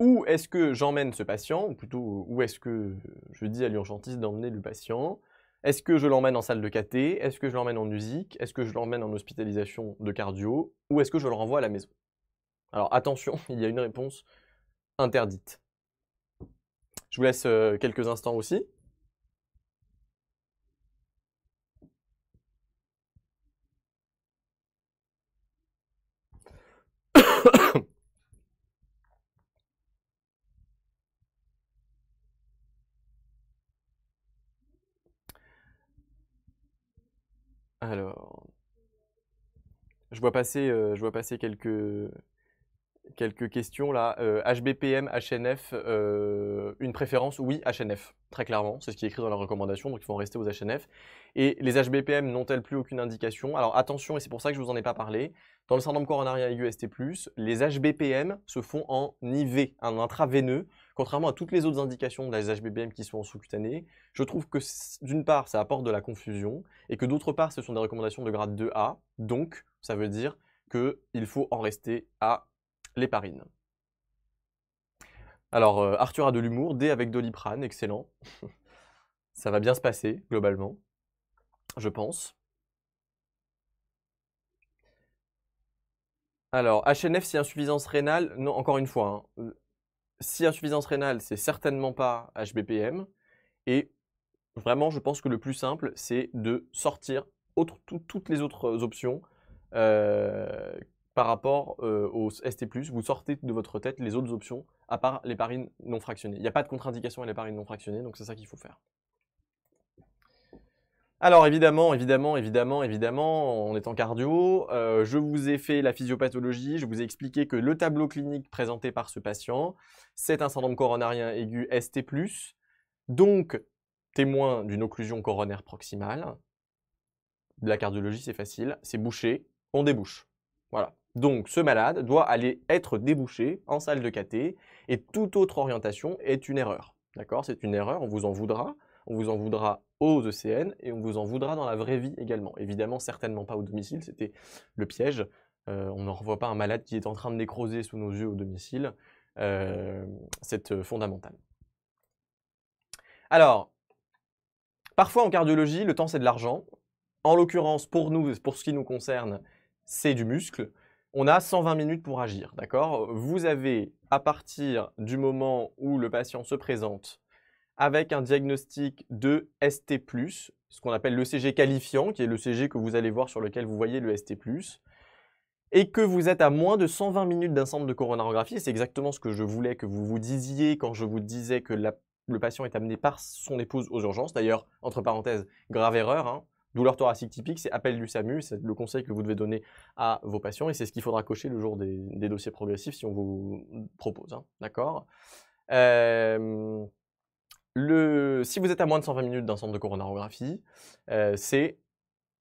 où est-ce que j'emmène ce patient, ou plutôt où est-ce que je dis à l'urgentiste d'emmener le patient est-ce que je l'emmène en salle de caté Est-ce que je l'emmène en musique Est-ce que je l'emmène en hospitalisation de cardio Ou est-ce que je le renvoie à la maison Alors attention, <laughs> il y a une réponse interdite. Je vous laisse euh, quelques instants aussi. Alors, je vois passer, euh, je vois passer quelques, quelques questions là. HBPM, euh, HNF, euh, une préférence Oui, HNF, très clairement. C'est ce qui est écrit dans la recommandation, donc il faut en rester aux HNF. Et les HBPM n'ont-elles plus aucune indication Alors attention, et c'est pour ça que je ne vous en ai pas parlé, dans le syndrome coronarien aigu ST+, les HBPM se font en IV, en intraveineux, contrairement à toutes les autres indications des HBPM qui sont en sous-cutanée. Je trouve que d'une part, ça apporte de la confusion, et que d'autre part, ce sont des recommandations de grade 2A, donc ça veut dire qu'il faut en rester à l'héparine. Alors, euh, Arthur a de l'humour, D avec Doliprane, excellent. <laughs> Ça va bien se passer, globalement, je pense. Alors, HNF, si insuffisance rénale, non, encore une fois, hein, euh, si insuffisance rénale, c'est certainement pas HBPM. Et vraiment, je pense que le plus simple, c'est de sortir toutes les autres options euh, par rapport euh, au ST+, vous sortez de votre tête les autres options, à part les non fractionnés. Il n'y a pas de contre-indication à les non fractionnée, donc c'est ça qu'il faut faire. Alors évidemment, évidemment, évidemment, évidemment, on est en cardio. Euh, je vous ai fait la physiopathologie, je vous ai expliqué que le tableau clinique présenté par ce patient, c'est un syndrome coronarien aigu ST+, donc témoin d'une occlusion coronaire proximale. De la cardiologie, c'est facile, c'est bouché, on débouche. Voilà. Donc ce malade doit aller être débouché en salle de caté et toute autre orientation est une erreur. D'accord C'est une erreur, on vous en voudra. On vous en voudra aux ECN et on vous en voudra dans la vraie vie également. Évidemment, certainement pas au domicile, c'était le piège. Euh, on n'en revoit pas un malade qui est en train de nécroser sous nos yeux au domicile. Euh, c'est fondamental. Alors, parfois en cardiologie, le temps c'est de l'argent. En l'occurrence, pour nous, pour ce qui nous concerne, c'est du muscle on a 120 minutes pour agir, d'accord Vous avez, à partir du moment où le patient se présente avec un diagnostic de ST+, ce qu'on appelle l'ECG qualifiant, qui est l'ECG que vous allez voir sur lequel vous voyez le ST+, et que vous êtes à moins de 120 minutes d'un centre de coronarographie, c'est exactement ce que je voulais que vous vous disiez quand je vous disais que le patient est amené par son épouse aux urgences. D'ailleurs, entre parenthèses, grave erreur, hein, Douleur thoracique typique, c'est appel du SAMU, c'est le conseil que vous devez donner à vos patients et c'est ce qu'il faudra cocher le jour des, dossiers progressifs si on vous propose. Hein. D'accord euh, si vous êtes à moins de 120 minutes d'un centre de coronarographie, euh, c'est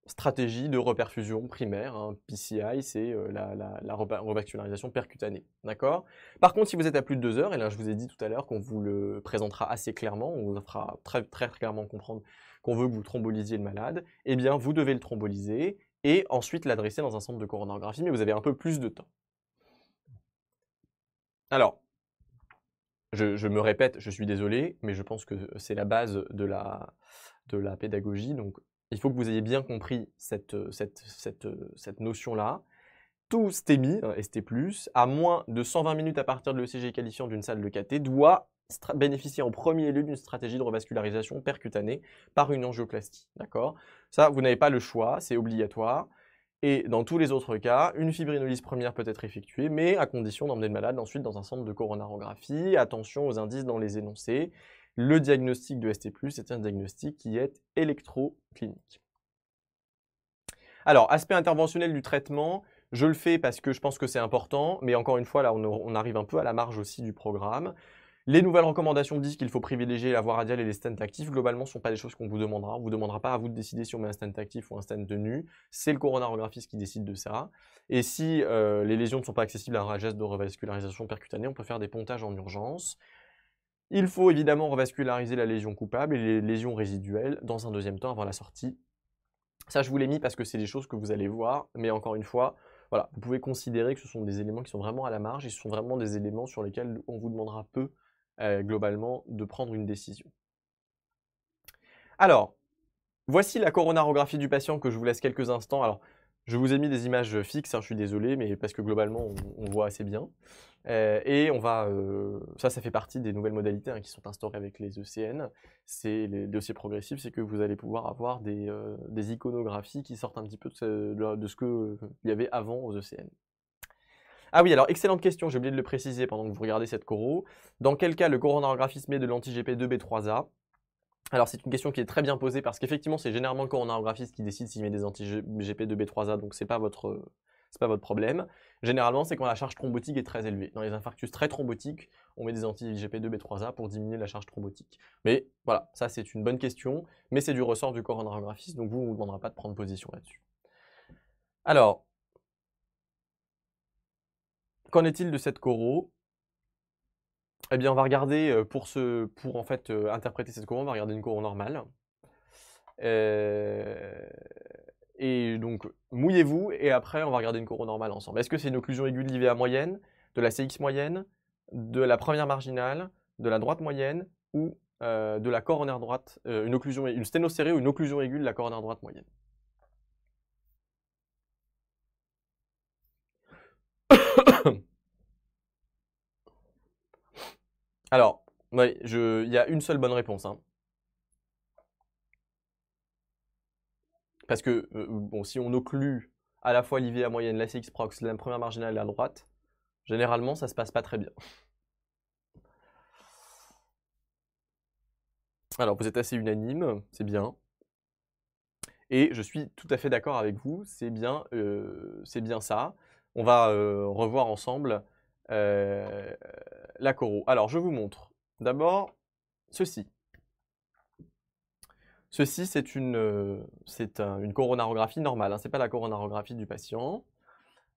stratégie de reperfusion primaire. Hein. PCI, c'est euh, la, la, revascularisation percutanée. D'accord Par contre, si vous êtes à plus de deux heures, et là, je vous ai dit tout à l'heure qu'on vous le présentera assez clairement, on vous fera très, très clairement comprendre qu'on veut que vous thrombolisiez le malade, eh bien, vous devez le thromboliser et ensuite l'adresser dans un centre de coronographie. mais vous avez un peu plus de temps. Alors, je, je me répète, je suis désolé, mais je pense que c'est la base de la, de la pédagogie, donc il faut que vous ayez bien compris cette, euh, euh, cette, notion-là. Tout STEMI, euh, ST+, à moins de 120 minutes à partir de l'ECG qualifiant d'une salle de KT, doit bénéficier en premier lieu d'une stratégie de revascularisation percutanée par une angioplastie. D'accord Ça, vous n'avez pas le choix, c'est obligatoire. Et dans tous les autres cas, une fibrinolyse première peut être effectuée, mais à condition d'emmener le malade ensuite dans un centre de coronarographie. Attention aux indices dans les énoncés. Le diagnostic de ST+, c'est un diagnostic qui est électroclinique. Alors, aspect interventionnel du traitement, je le fais parce que je pense que c'est important, mais encore une fois, là, on, arrive un peu à la marge aussi du programme. Les nouvelles recommandations disent qu'il faut privilégier la voie radiale et les stents actifs. Globalement, ce ne sont pas des choses qu'on vous demandera. On ne vous demandera pas à vous de décider si on met un stent actif ou un stent de nu. C'est le coronarographiste qui décide de ça. Et si euh, les lésions ne sont pas accessibles à un geste de revascularisation percutanée, on peut faire des pontages en urgence. Il faut évidemment revasculariser la lésion coupable et les lésions résiduelles dans un deuxième temps avant la sortie. Ça, je vous l'ai mis parce que c'est des choses que vous allez voir, mais encore une fois, voilà, vous pouvez considérer que ce sont des éléments qui sont vraiment à la marge et ce sont vraiment des éléments sur lesquels on vous demandera peu, euh, globalement, de prendre une décision. Alors, voici la coronarographie du patient que je vous laisse quelques instants. Alors, je vous ai mis des images fixes, hein, je suis désolé, mais parce que globalement, on, voit assez bien. Euh, et on va, euh, ça, ça fait partie des nouvelles modalités hein, qui sont instaurées avec les ECN. C'est les dossiers progressifs, c'est que vous allez pouvoir avoir des, euh, iconographies qui sortent un petit peu de ce, de ce qu'il y avait avant aux ECN. Ah oui, alors excellente question, j'ai oublié de le préciser pendant que vous regardez cette coro. Dans quel cas le coronarographisme est de l'anti-GP2B3A alors c'est une question qui est très bien posée parce qu'effectivement c'est généralement le on qui décide s'il met des anti-GP2B3A, donc c'est n'est c'est pas votre problème. Généralement c'est quand la charge thrombotique est très élevée. Dans les infarctus très thrombotiques, on met des anti-GP2B3A pour diminuer la charge thrombotique. Mais voilà, ça c'est une bonne question, mais c'est du ressort du coronarographiste, donc vous ne vous demandera pas de prendre position là-dessus. Alors, qu'en est-il de cette coro eh bien, on va regarder euh, pour, ce, pour en fait euh, interpréter cette courbe, on va regarder une couronne normale. Euh, et donc, mouillez-vous, et après, on va regarder une couronne normale ensemble. Est-ce que c'est une occlusion aiguë de l'IVA moyenne, de la CX moyenne, de la première marginale, de la droite moyenne, ou de la coronaire droite, une, occlusion, une sténocérée ou une occlusion aiguë de la coronaire droite moyenne Alors, il y a une seule bonne réponse. Hein. Parce que euh, bon, si on oclut à la fois à moyenne, la CX prox, la première marginale à droite, généralement ça se passe pas très bien. Alors vous êtes assez unanime, c'est bien. Et je suis tout à fait d'accord avec vous, c'est bien, euh, bien ça. On va euh, revoir ensemble euh, la Coro. Alors, je vous montre. D'abord, ceci. Ceci, c'est une, euh, une coronarographie normale. Hein. ce n'est pas la coronarographie du patient.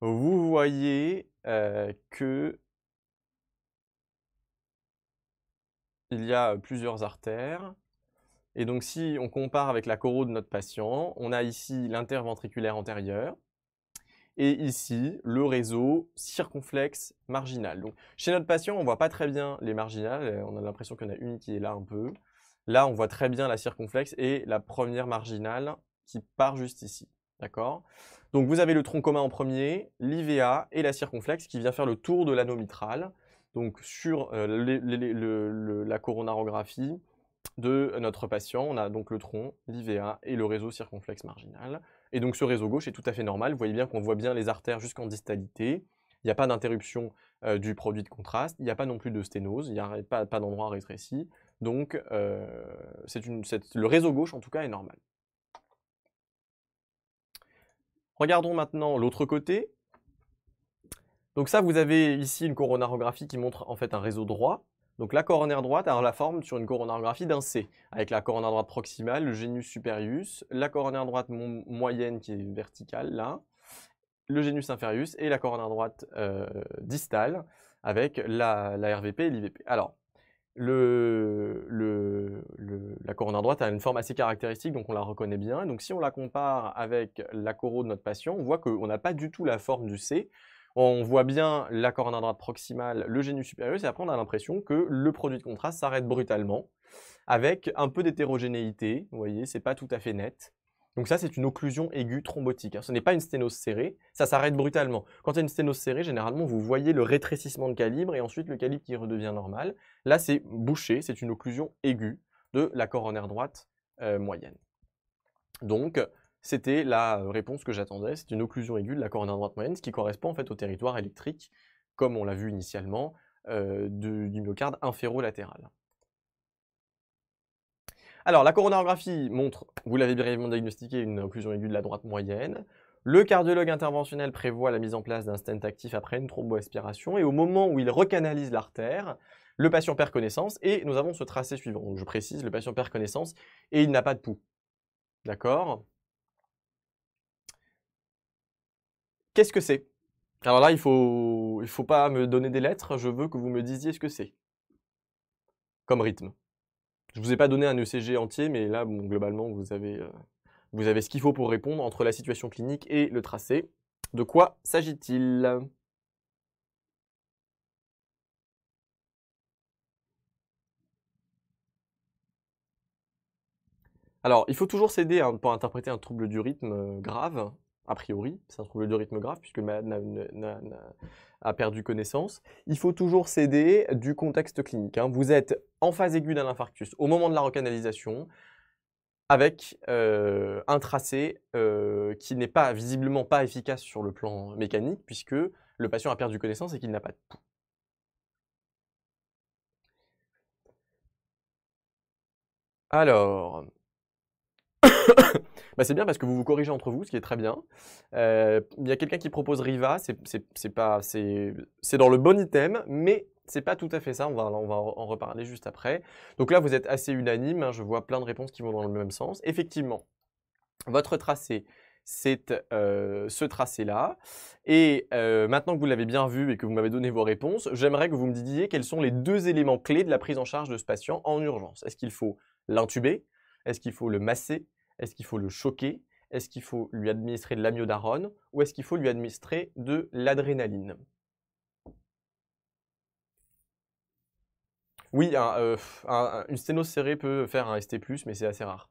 Vous voyez euh, que il y a plusieurs artères. Et donc, si on compare avec la coro de notre patient, on a ici l'interventriculaire antérieur, et ici, le réseau circonflexe marginal. Donc, chez notre patient, on voit pas très bien les marginales. On a l'impression qu'il y en a une qui est là un peu. Là, on voit très bien la circonflexe et la première marginale qui part juste ici. D'accord Donc, vous avez le tronc commun en premier, l'IVA et la circonflexe qui vient faire le tour de l'anneau mitral, donc sur euh, la coronarographie de notre patient. On a donc le tronc, l'IVA et le réseau circonflexe marginal. Et donc ce réseau gauche est tout à fait normal. Vous voyez bien qu'on voit bien les artères jusqu'en distalité. Il n'y a pas d'interruption euh, du produit de contraste. Il n'y a pas non plus de sténose. Il n'y a pas, d'endroit rétréci. Donc euh, le réseau gauche, en tout cas, est normal. Regardons maintenant l'autre côté. Donc ça, vous avez ici une coronarographie qui montre en fait un réseau droit. Donc la coronaire droite a la forme sur une coronarographie d'un C, avec la coronaire droite proximale, le génus superius, la coronaire droite moyenne qui est verticale là, le génus inférius et la coronaire droite euh, distale avec la, RVP et l'IVP. Alors, la coronaire droite a une forme assez caractéristique, donc on la reconnaît bien. Donc si on la compare avec la coro de notre patient, on voit qu'on n'a pas du tout la forme du C, on voit bien la coronaire droite proximale, le génus supérieur, et après on a l'impression que le produit de contraste s'arrête brutalement, avec un peu d'hétérogénéité, vous voyez, c'est pas tout à fait net. Donc ça, c'est une occlusion aiguë thrombotique. Hein. Ce n'est pas une sténose serrée, ça s'arrête brutalement. Quand il y a une sténose serrée, généralement, vous voyez le rétrécissement de calibre et ensuite le calibre qui redevient normal. Là, c'est bouché, c'est une occlusion aiguë de la coronaire droite euh, moyenne. Donc, c'était la réponse que j'attendais, c'est une occlusion aiguë de la coronale droite moyenne, ce qui correspond en fait au territoire électrique, comme on l'a vu initialement, euh, du, myocarde inférolatéral. Alors, la coronarographie montre, vous l'avez brièvement diagnostiqué, une occlusion aiguë de la droite moyenne. Le cardiologue interventionnel prévoit la mise en place d'un stent actif après une thromboaspiration et au moment où il recanalise l'artère, le patient perd connaissance et nous avons ce tracé suivant. je précise, le patient perd connaissance et il n'a pas de pouls. D'accord Qu'est-ce que c'est Alors là, il ne faut, il faut pas me donner des lettres, je veux que vous me disiez ce que c'est comme rythme. Je ne vous ai pas donné un ECG entier, mais là, bon, globalement, vous avez, euh, vous avez ce qu'il faut pour répondre entre la situation clinique et le tracé. De quoi s'agit-il Alors, il faut toujours s'aider hein, pour interpréter un trouble du rythme euh, grave a priori, c'est un trouble de rythme grave puisque le malade a, perdu connaissance. Il faut toujours céder du contexte clinique. Hein. Vous êtes en phase aiguë d'un infarctus au moment de la recanalisation avec euh, un tracé euh, qui n'est pas visiblement pas efficace sur le plan mécanique puisque le patient a perdu connaissance et qu'il n'a pas de pouls. Alors, bah, c'est bien parce que vous vous corrigez entre vous, ce qui est très bien. Euh, il y a quelqu'un qui propose Riva, c'est dans le bon item, mais c'est pas tout à fait ça, on va, on va en reparler juste après. Donc là, vous êtes assez unanime, hein, je vois plein de réponses qui vont dans le même sens. Effectivement, votre tracé, c'est euh, ce tracé-là. Et euh, maintenant que vous l'avez bien vu et que vous m'avez donné vos réponses, j'aimerais que vous me disiez quels sont les deux éléments clés de la prise en charge de ce patient en urgence. Est-ce qu'il faut l'intuber Est-ce qu'il faut le masser est-ce qu'il faut le choquer Est-ce qu'il faut lui administrer de l'amiodarone Ou est-ce qu'il faut lui administrer de l'adrénaline Oui, euh, une sténose serrée peut faire un ST+, mais c'est assez rare.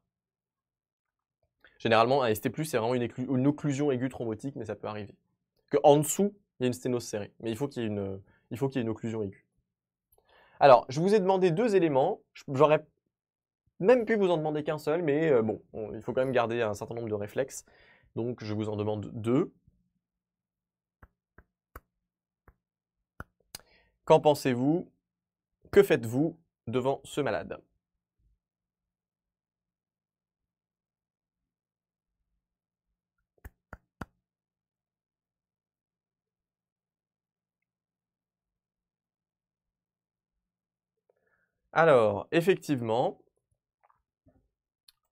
Généralement, un ST+, c'est vraiment une, occlusion aiguë thrombotique, mais ça peut arriver. Que en dessous, il y a une sténose serrée, mais il faut qu'il y ait une, il faut qu'il y ait une occlusion aiguë. Alors, je vous ai demandé deux éléments. J'aurais même puis vous en demandez qu'un seul, mais euh, bon, il faut quand même garder un certain nombre de réflexes. Donc je vous en demande deux. Qu'en pensez-vous Que faites-vous devant ce malade Alors, effectivement,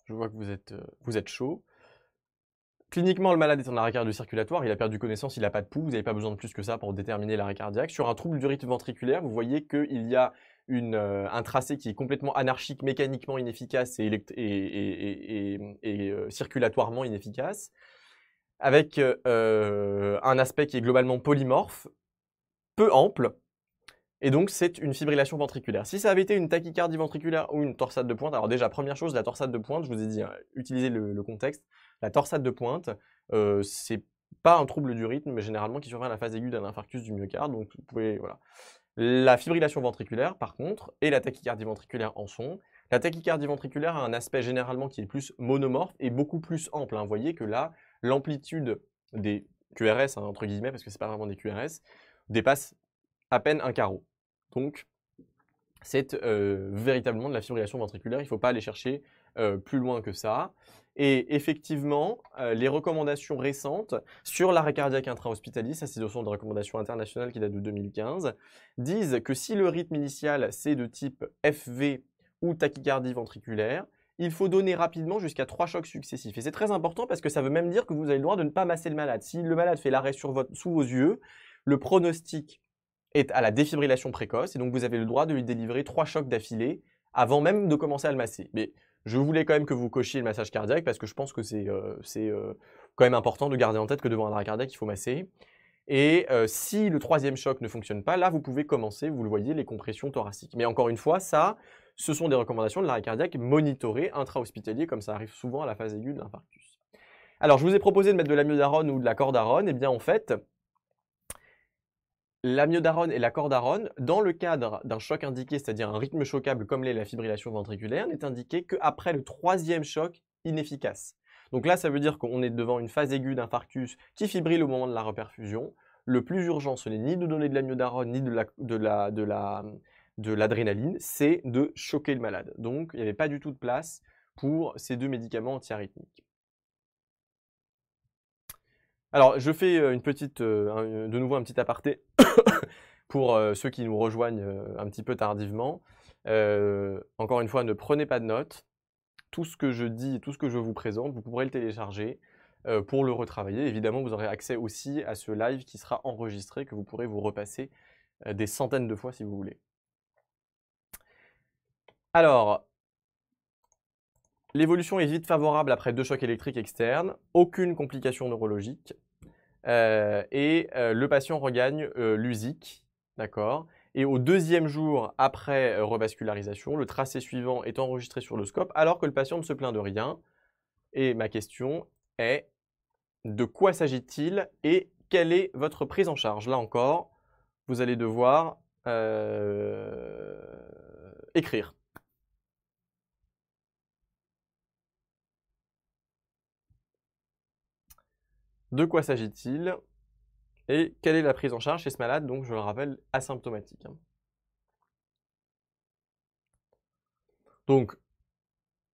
je vois que vous êtes, euh, vous chaud. Cliniquement, le malade est en arrêt cardio-circulatoire, il a perdu connaissance, il n'a pas de pouls, vous n'avez pas besoin de plus que ça pour déterminer l'arrêt cardiaque. Sur un trouble du rythme ventriculaire, vous voyez qu'il y a euh, un tracé qui est complètement anarchique, mécaniquement inefficace et, euh, circulatoirement inefficace, avec un aspect qui est globalement polymorphe, peu ample, et donc, c'est une fibrillation ventriculaire. Si ça avait été une tachycardie ventriculaire ou une torsade de pointe, alors déjà, première chose, la torsade de pointe, je vous ai dit, hein, utilisez le, contexte. La torsade de pointe, euh, c'est pas un trouble du rythme, mais généralement qui survient à la phase aiguë d'un infarctus du myocarde. Donc, vous pouvez, voilà. La fibrillation ventriculaire, par contre, et la tachycardie ventriculaire en son. La tachycardie ventriculaire a un aspect généralement qui est plus monomorphe et beaucoup plus ample. Hein. Vous voyez que là, l'amplitude des QRS, hein, entre guillemets, parce que c'est pas vraiment des QRS, dépasse à peine un carreau. Donc, c'est euh, véritablement de la fibrillation ventriculaire. Il ne faut pas aller chercher euh, plus loin que ça. Et effectivement, euh, les recommandations récentes sur l'arrêt cardiaque intra hospitaliste ça c'est de recommandations internationales qui date de 2015, disent que si le rythme initial c'est de type FV ou tachycardie ventriculaire, il faut donner rapidement jusqu'à trois chocs successifs. Et c'est très important parce que ça veut même dire que vous avez le droit de ne pas masser le malade. Si le malade fait l'arrêt sous vos yeux, le pronostic est à la défibrillation précoce et donc vous avez le droit de lui délivrer trois chocs d'affilée avant même de commencer à le masser. Mais je voulais quand même que vous cochiez le massage cardiaque parce que je pense que c'est euh, euh, quand même important de garder en tête que devant un arrêt cardiaque, il faut masser. Et euh, si le troisième choc ne fonctionne pas, là, vous pouvez commencer, vous le voyez, les compressions thoraciques. Mais encore une fois, ça, ce sont des recommandations de l'arrêt cardiaque monitoré intra-hospitalier, comme ça arrive souvent à la phase aiguë de l'infarctus. Alors, je vous ai proposé de mettre de la ou de la cordarone. Eh bien, en fait, l'amiodarone et la cordarone, dans le cadre d'un choc indiqué, c'est-à-dire un rythme choquable comme l'est la fibrillation ventriculaire, n'est indiqué qu'après le troisième choc inefficace. Donc là, ça veut dire qu'on est devant une phase aiguë d'infarctus qui fibrille au moment de la reperfusion. Le plus urgent, ce n'est ni de donner de l'amiodarone, ni de l'adrénaline, c'est de choquer le malade. Donc, il n'y avait pas du tout de place pour ces deux médicaments antiarythmiques. Alors, je fais euh, une petite, euh, euh, de nouveau un petit aparté <coughs> pour ceux qui nous rejoignent un petit peu tardivement. encore une fois, ne prenez pas de notes. Tout ce que je dis, tout ce que je vous présente, vous pourrez le télécharger pour le retravailler. Évidemment, vous aurez accès aussi à ce live qui sera enregistré, que vous pourrez vous repasser des centaines de fois si vous voulez. Alors, L'évolution est vite favorable après deux chocs électriques externes, aucune complication neurologique, euh, et euh, le patient regagne euh, l'usique, d'accord Et au deuxième jour après revascularisation, le tracé suivant est enregistré sur le scope alors que le patient ne se plaint de rien. Et ma question est, de quoi s'agit-il et quelle est votre prise en charge Là encore, vous allez devoir écrire. De quoi s'agit-il Et quelle est la prise en charge chez ce malade Donc, je le rappelle, asymptomatique. Hein. Donc,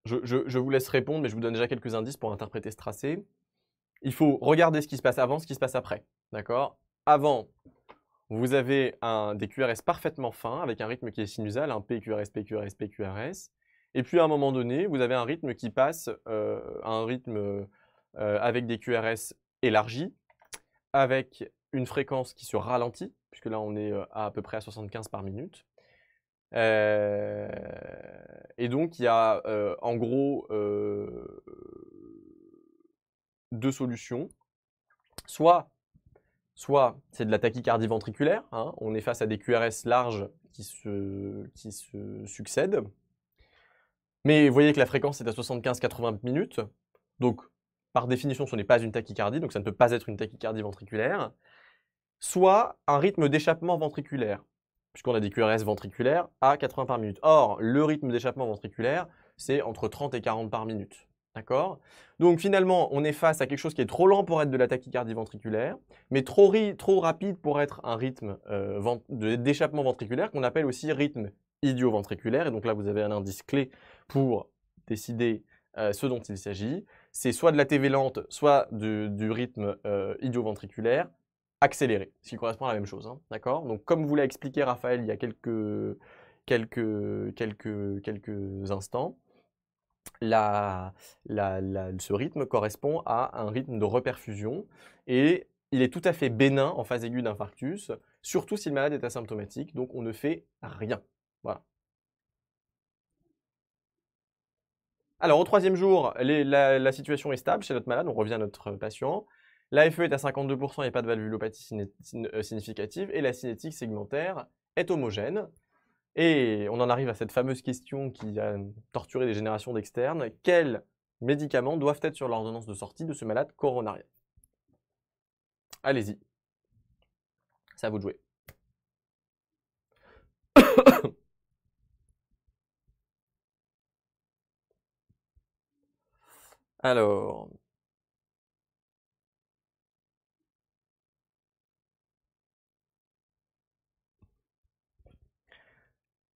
je, vous laisse répondre, mais je vous donne déjà quelques indices pour interpréter ce tracé. Il faut regarder ce qui se passe avant, ce qui se passe après. D'accord Avant, vous avez un, des QRS parfaitement fins, avec un rythme qui est sinusal, un PQRS, PQRS, PQRS. Et puis, à un moment donné, vous avez un rythme qui passe à euh, un rythme euh, avec des QRS élargie, avec une fréquence qui se ralentit, puisque là on est euh, à, à peu près à 75 par minute. Euh, et donc il y a euh, en gros deux solutions. Soit, soit c'est de la tachycardie ventriculaire, hein, on est face à des QRS larges qui se, qui se succèdent. Mais vous voyez que la fréquence est à 75-80 minutes, donc par définition, ce n'est pas une tachycardie, donc ça ne peut pas être une tachycardie ventriculaire, soit un rythme d'échappement ventriculaire, puisqu'on a des QRS ventriculaires à 80 par minute. Or, le rythme d'échappement ventriculaire, c'est entre 30 et 40 par minute. Donc finalement, on est face à quelque chose qui est trop lent pour être de la tachycardie ventriculaire, mais trop, rapide pour être un rythme euh, d'échappement ventriculaire qu'on appelle aussi rythme idioventriculaire. Et donc là, vous avez un indice clé pour décider euh, ce dont il s'agit c'est soit de la TV lente, soit du, rythme euh, idioventriculaire accéléré, ce qui correspond à la même chose. Hein, d'accord Donc, comme vous l'a expliqué Raphaël il y a quelques, instants, ce rythme correspond à un rythme de reperfusion et il est tout à fait bénin en phase aiguë d'infarctus, surtout si le malade est asymptomatique, donc on ne fait rien. Voilà. Alors, au troisième jour, la, situation est stable chez notre malade, on revient à notre patient. L'AFE est à 52% il a pas de valvulopathie euh, significative, et la cinétique segmentaire est homogène. Et on en arrive à cette fameuse question qui a torturé des générations d'externes. Quels médicaments doivent être sur l'ordonnance de sortie de ce malade coronarien Allez-y. ça à vous de jouer. Alors,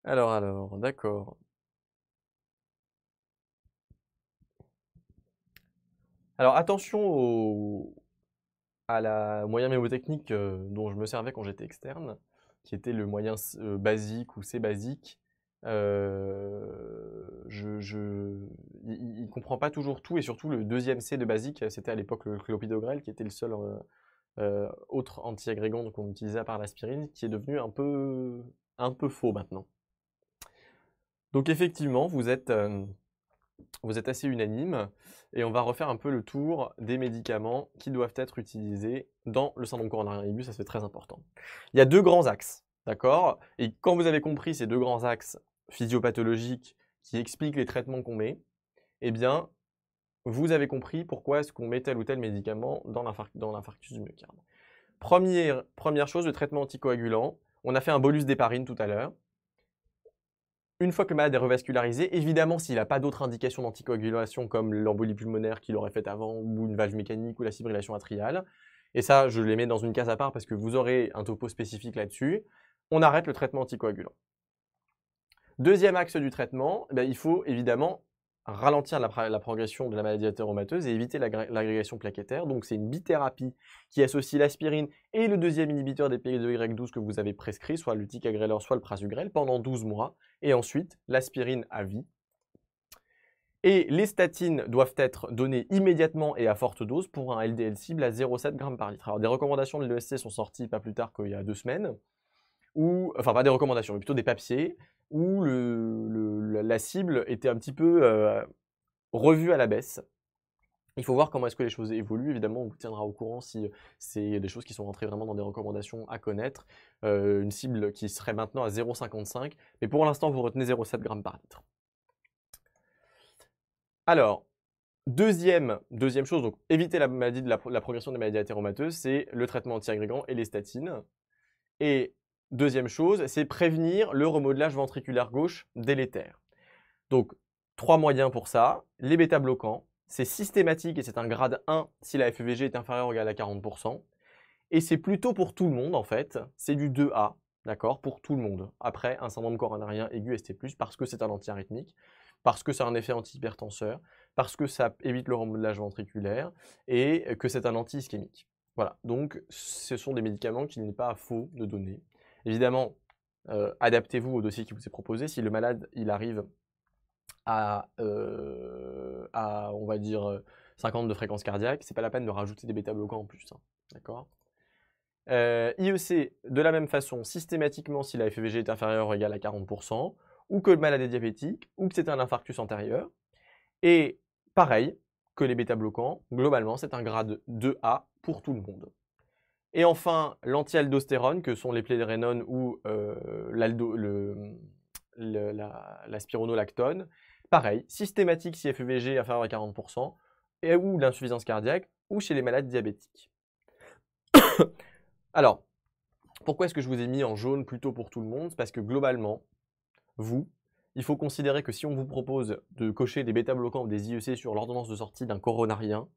alors, alors, d'accord. Alors attention au, à la moyen mémotechnique euh, dont je me servais quand j'étais externe, qui était le moyen euh, basique ou c'est basique. Euh, je, je, il, ne comprend pas toujours tout et surtout le deuxième C de basique, c'était à l'époque le clopidogrel qui était le seul euh, euh, autre anti qu'on utilisait par l'aspirine qui est devenu un peu, un peu faux maintenant. Donc effectivement, vous êtes, euh, vous êtes assez unanime et on va refaire un peu le tour des médicaments qui doivent être utilisés dans le syndrome coronarien aigu, ça c'est très important. Il y a deux grands axes, d'accord Et quand vous avez compris ces deux grands axes physiopathologiques qui expliquent les traitements qu'on met, eh bien, vous avez compris pourquoi est-ce qu'on met tel ou tel médicament dans l'infarctus du myocarde. Première, première chose, le traitement anticoagulant. On a fait un bolus d'éparine tout à l'heure. Une fois que le malade est revascularisé, évidemment, s'il n'a pas d'autres indications d'anticoagulation comme l'embolie pulmonaire qu'il aurait faite avant, ou une valve mécanique, ou la fibrillation atriale, et ça, je les mets dans une case à part parce que vous aurez un topo spécifique là-dessus, on arrête le traitement anticoagulant. Deuxième axe du traitement, eh il faut évidemment ralentir la, progression de la maladie athéromateuse et éviter l'agrégation plaquettaire. Donc c'est une bithérapie qui associe l'aspirine et le deuxième inhibiteur des y 12 que vous avez prescrit, soit l'uticagrelor, soit le prasugrel, pendant 12 mois, et ensuite l'aspirine à vie. Et les statines doivent être données immédiatement et à forte dose pour un LDL cible à 0,7 g par litre. Alors des recommandations de l'ESC sont sorties pas plus tard qu'il y a deux semaines, ou enfin pas des recommandations, mais plutôt des papiers où la cible était un petit peu revue à la baisse. Il faut voir comment est-ce que les choses évoluent. Évidemment, on vous tiendra au courant si c'est des choses qui sont rentrées vraiment dans des recommandations à connaître. une cible qui serait maintenant à 0,55, mais pour l'instant, vous retenez 0,7 grammes par litre. Alors, Deuxième, deuxième, chose, donc éviter la maladie de la, progression des maladies athéromateuses, c'est le traitement anti-agrégant et les statines. Et Deuxième chose, c'est prévenir le remodelage ventriculaire gauche délétère. Donc, trois moyens pour ça. Les bêta-bloquants, c'est systématique et c'est un grade 1 si la FEVG est inférieure ou égale à 40%. Et c'est plutôt pour tout le monde, en fait. C'est du 2A, d'accord, pour tout le monde. Après, un syndrome coronarien aigu ST+, parce que c'est un antiarythmique, parce que ça a un effet antihypertenseur, parce que ça évite le remodelage ventriculaire et que c'est un anti-ischémique. Voilà, donc ce sont des médicaments qu'il n'est pas à faux de donner. Évidemment, euh, adaptez-vous au dossier qui vous est proposé. Si le malade, il arrive à, euh, on va dire, 50 euh, de fréquence cardiaque, c'est pas la peine de rajouter des bêta-bloquants en plus. Hein, d'accord IEC, de la même façon, systématiquement, si la FEVG est inférieure ou égale à 40%, ou que le malade est diabétique, ou que c'est un infarctus antérieur. Et pareil que les bêta-bloquants, globalement, c'est un grade 2A pour tout le monde. Et enfin, l'anti-aldostérone, que sont les plérénones ou euh, la, spironolactone. Pareil, systématique si FEVG inférieur à 40%, et ou l'insuffisance cardiaque, ou chez les malades diabétiques. <coughs> Alors, pourquoi est-ce que je vous ai mis en jaune plutôt pour tout le monde Parce que globalement, vous, il faut considérer que si on vous propose de cocher des bêta-bloquants ou des IEC sur l'ordonnance de sortie d'un coronarien,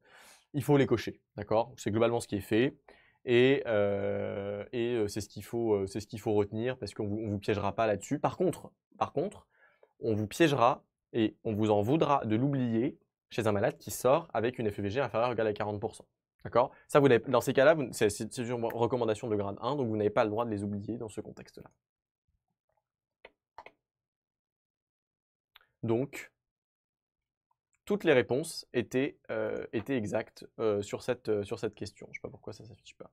il faut les cocher, d'accord C'est globalement ce qui est fait. Et, euh, euh, c'est ce qu'il faut, euh, ce faut retenir parce qu'on ne vous piégera pas là-dessus. Par contre, par contre, on vous piégera et on vous en voudra de l'oublier chez un malade qui sort avec une FEVG inférieure ou égale à 40%. D'accord dans ces cas-là, c'est une recommandation de grade 1, donc vous n'avez pas le droit de les oublier dans ce contexte-là. Donc, toutes les réponses étaient, euh, exactes euh, sur, cette, euh, sur cette question. Je ne sais pas pourquoi ça ne s'affiche pas.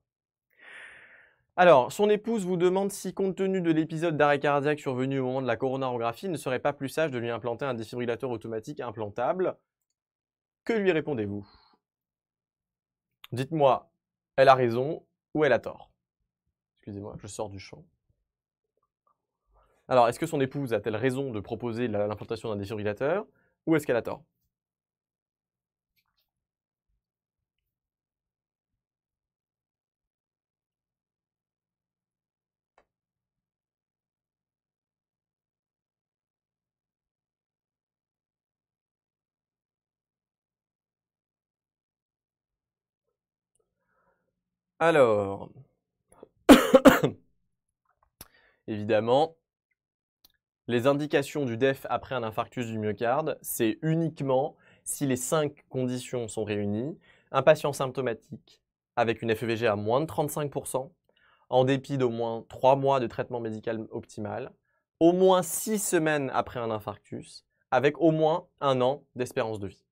Alors, son épouse vous demande si, compte tenu de l'épisode d'arrêt cardiaque survenu au moment de la coronarographie, il ne serait pas plus sage de lui implanter un défibrillateur automatique implantable. Que lui répondez-vous Dites-moi, elle a raison ou elle a tort Excusez-moi, je sors du champ. Alors, est-ce que son épouse a-t-elle raison de proposer l'implantation d'un défibrillateur ou est-ce qu'elle a tort Alors, <coughs> évidemment, les indications du DEF après un infarctus du myocarde, c'est uniquement si les cinq conditions sont réunies, un patient symptomatique avec une FEVG à moins de 35%, en dépit d'au moins trois mois de traitement médical optimal, au moins six semaines après un infarctus, avec au moins un an d'espérance de vie.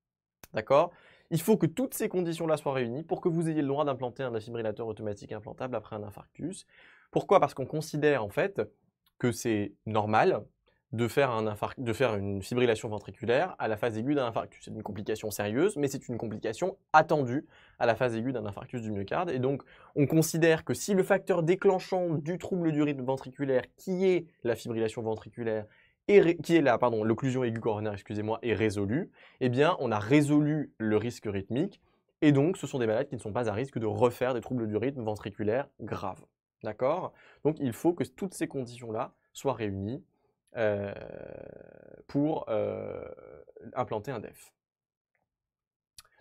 D'accord il faut que toutes ces conditions-là soient réunies pour que vous ayez le droit d'implanter un défibrillateur automatique implantable après un infarctus. Pourquoi Parce qu'on considère en fait que c'est normal de faire, de faire une fibrillation ventriculaire à la phase aiguë d'un infarctus. C'est une complication sérieuse, mais c'est une complication attendue à la phase aiguë d'un infarctus du myocarde. Et donc, on considère que si le facteur déclenchant du trouble du rythme ventriculaire, qui est la fibrillation ventriculaire, qui est là, pardon, l'occlusion aiguë coronaire, excusez-moi, est résolue, eh bien, on a résolu le risque rythmique. Et donc, ce sont des malades qui ne sont pas à risque de refaire des troubles du rythme ventriculaire graves. D'accord Donc, il faut que toutes ces conditions-là soient réunies euh, pour euh, implanter un DEF.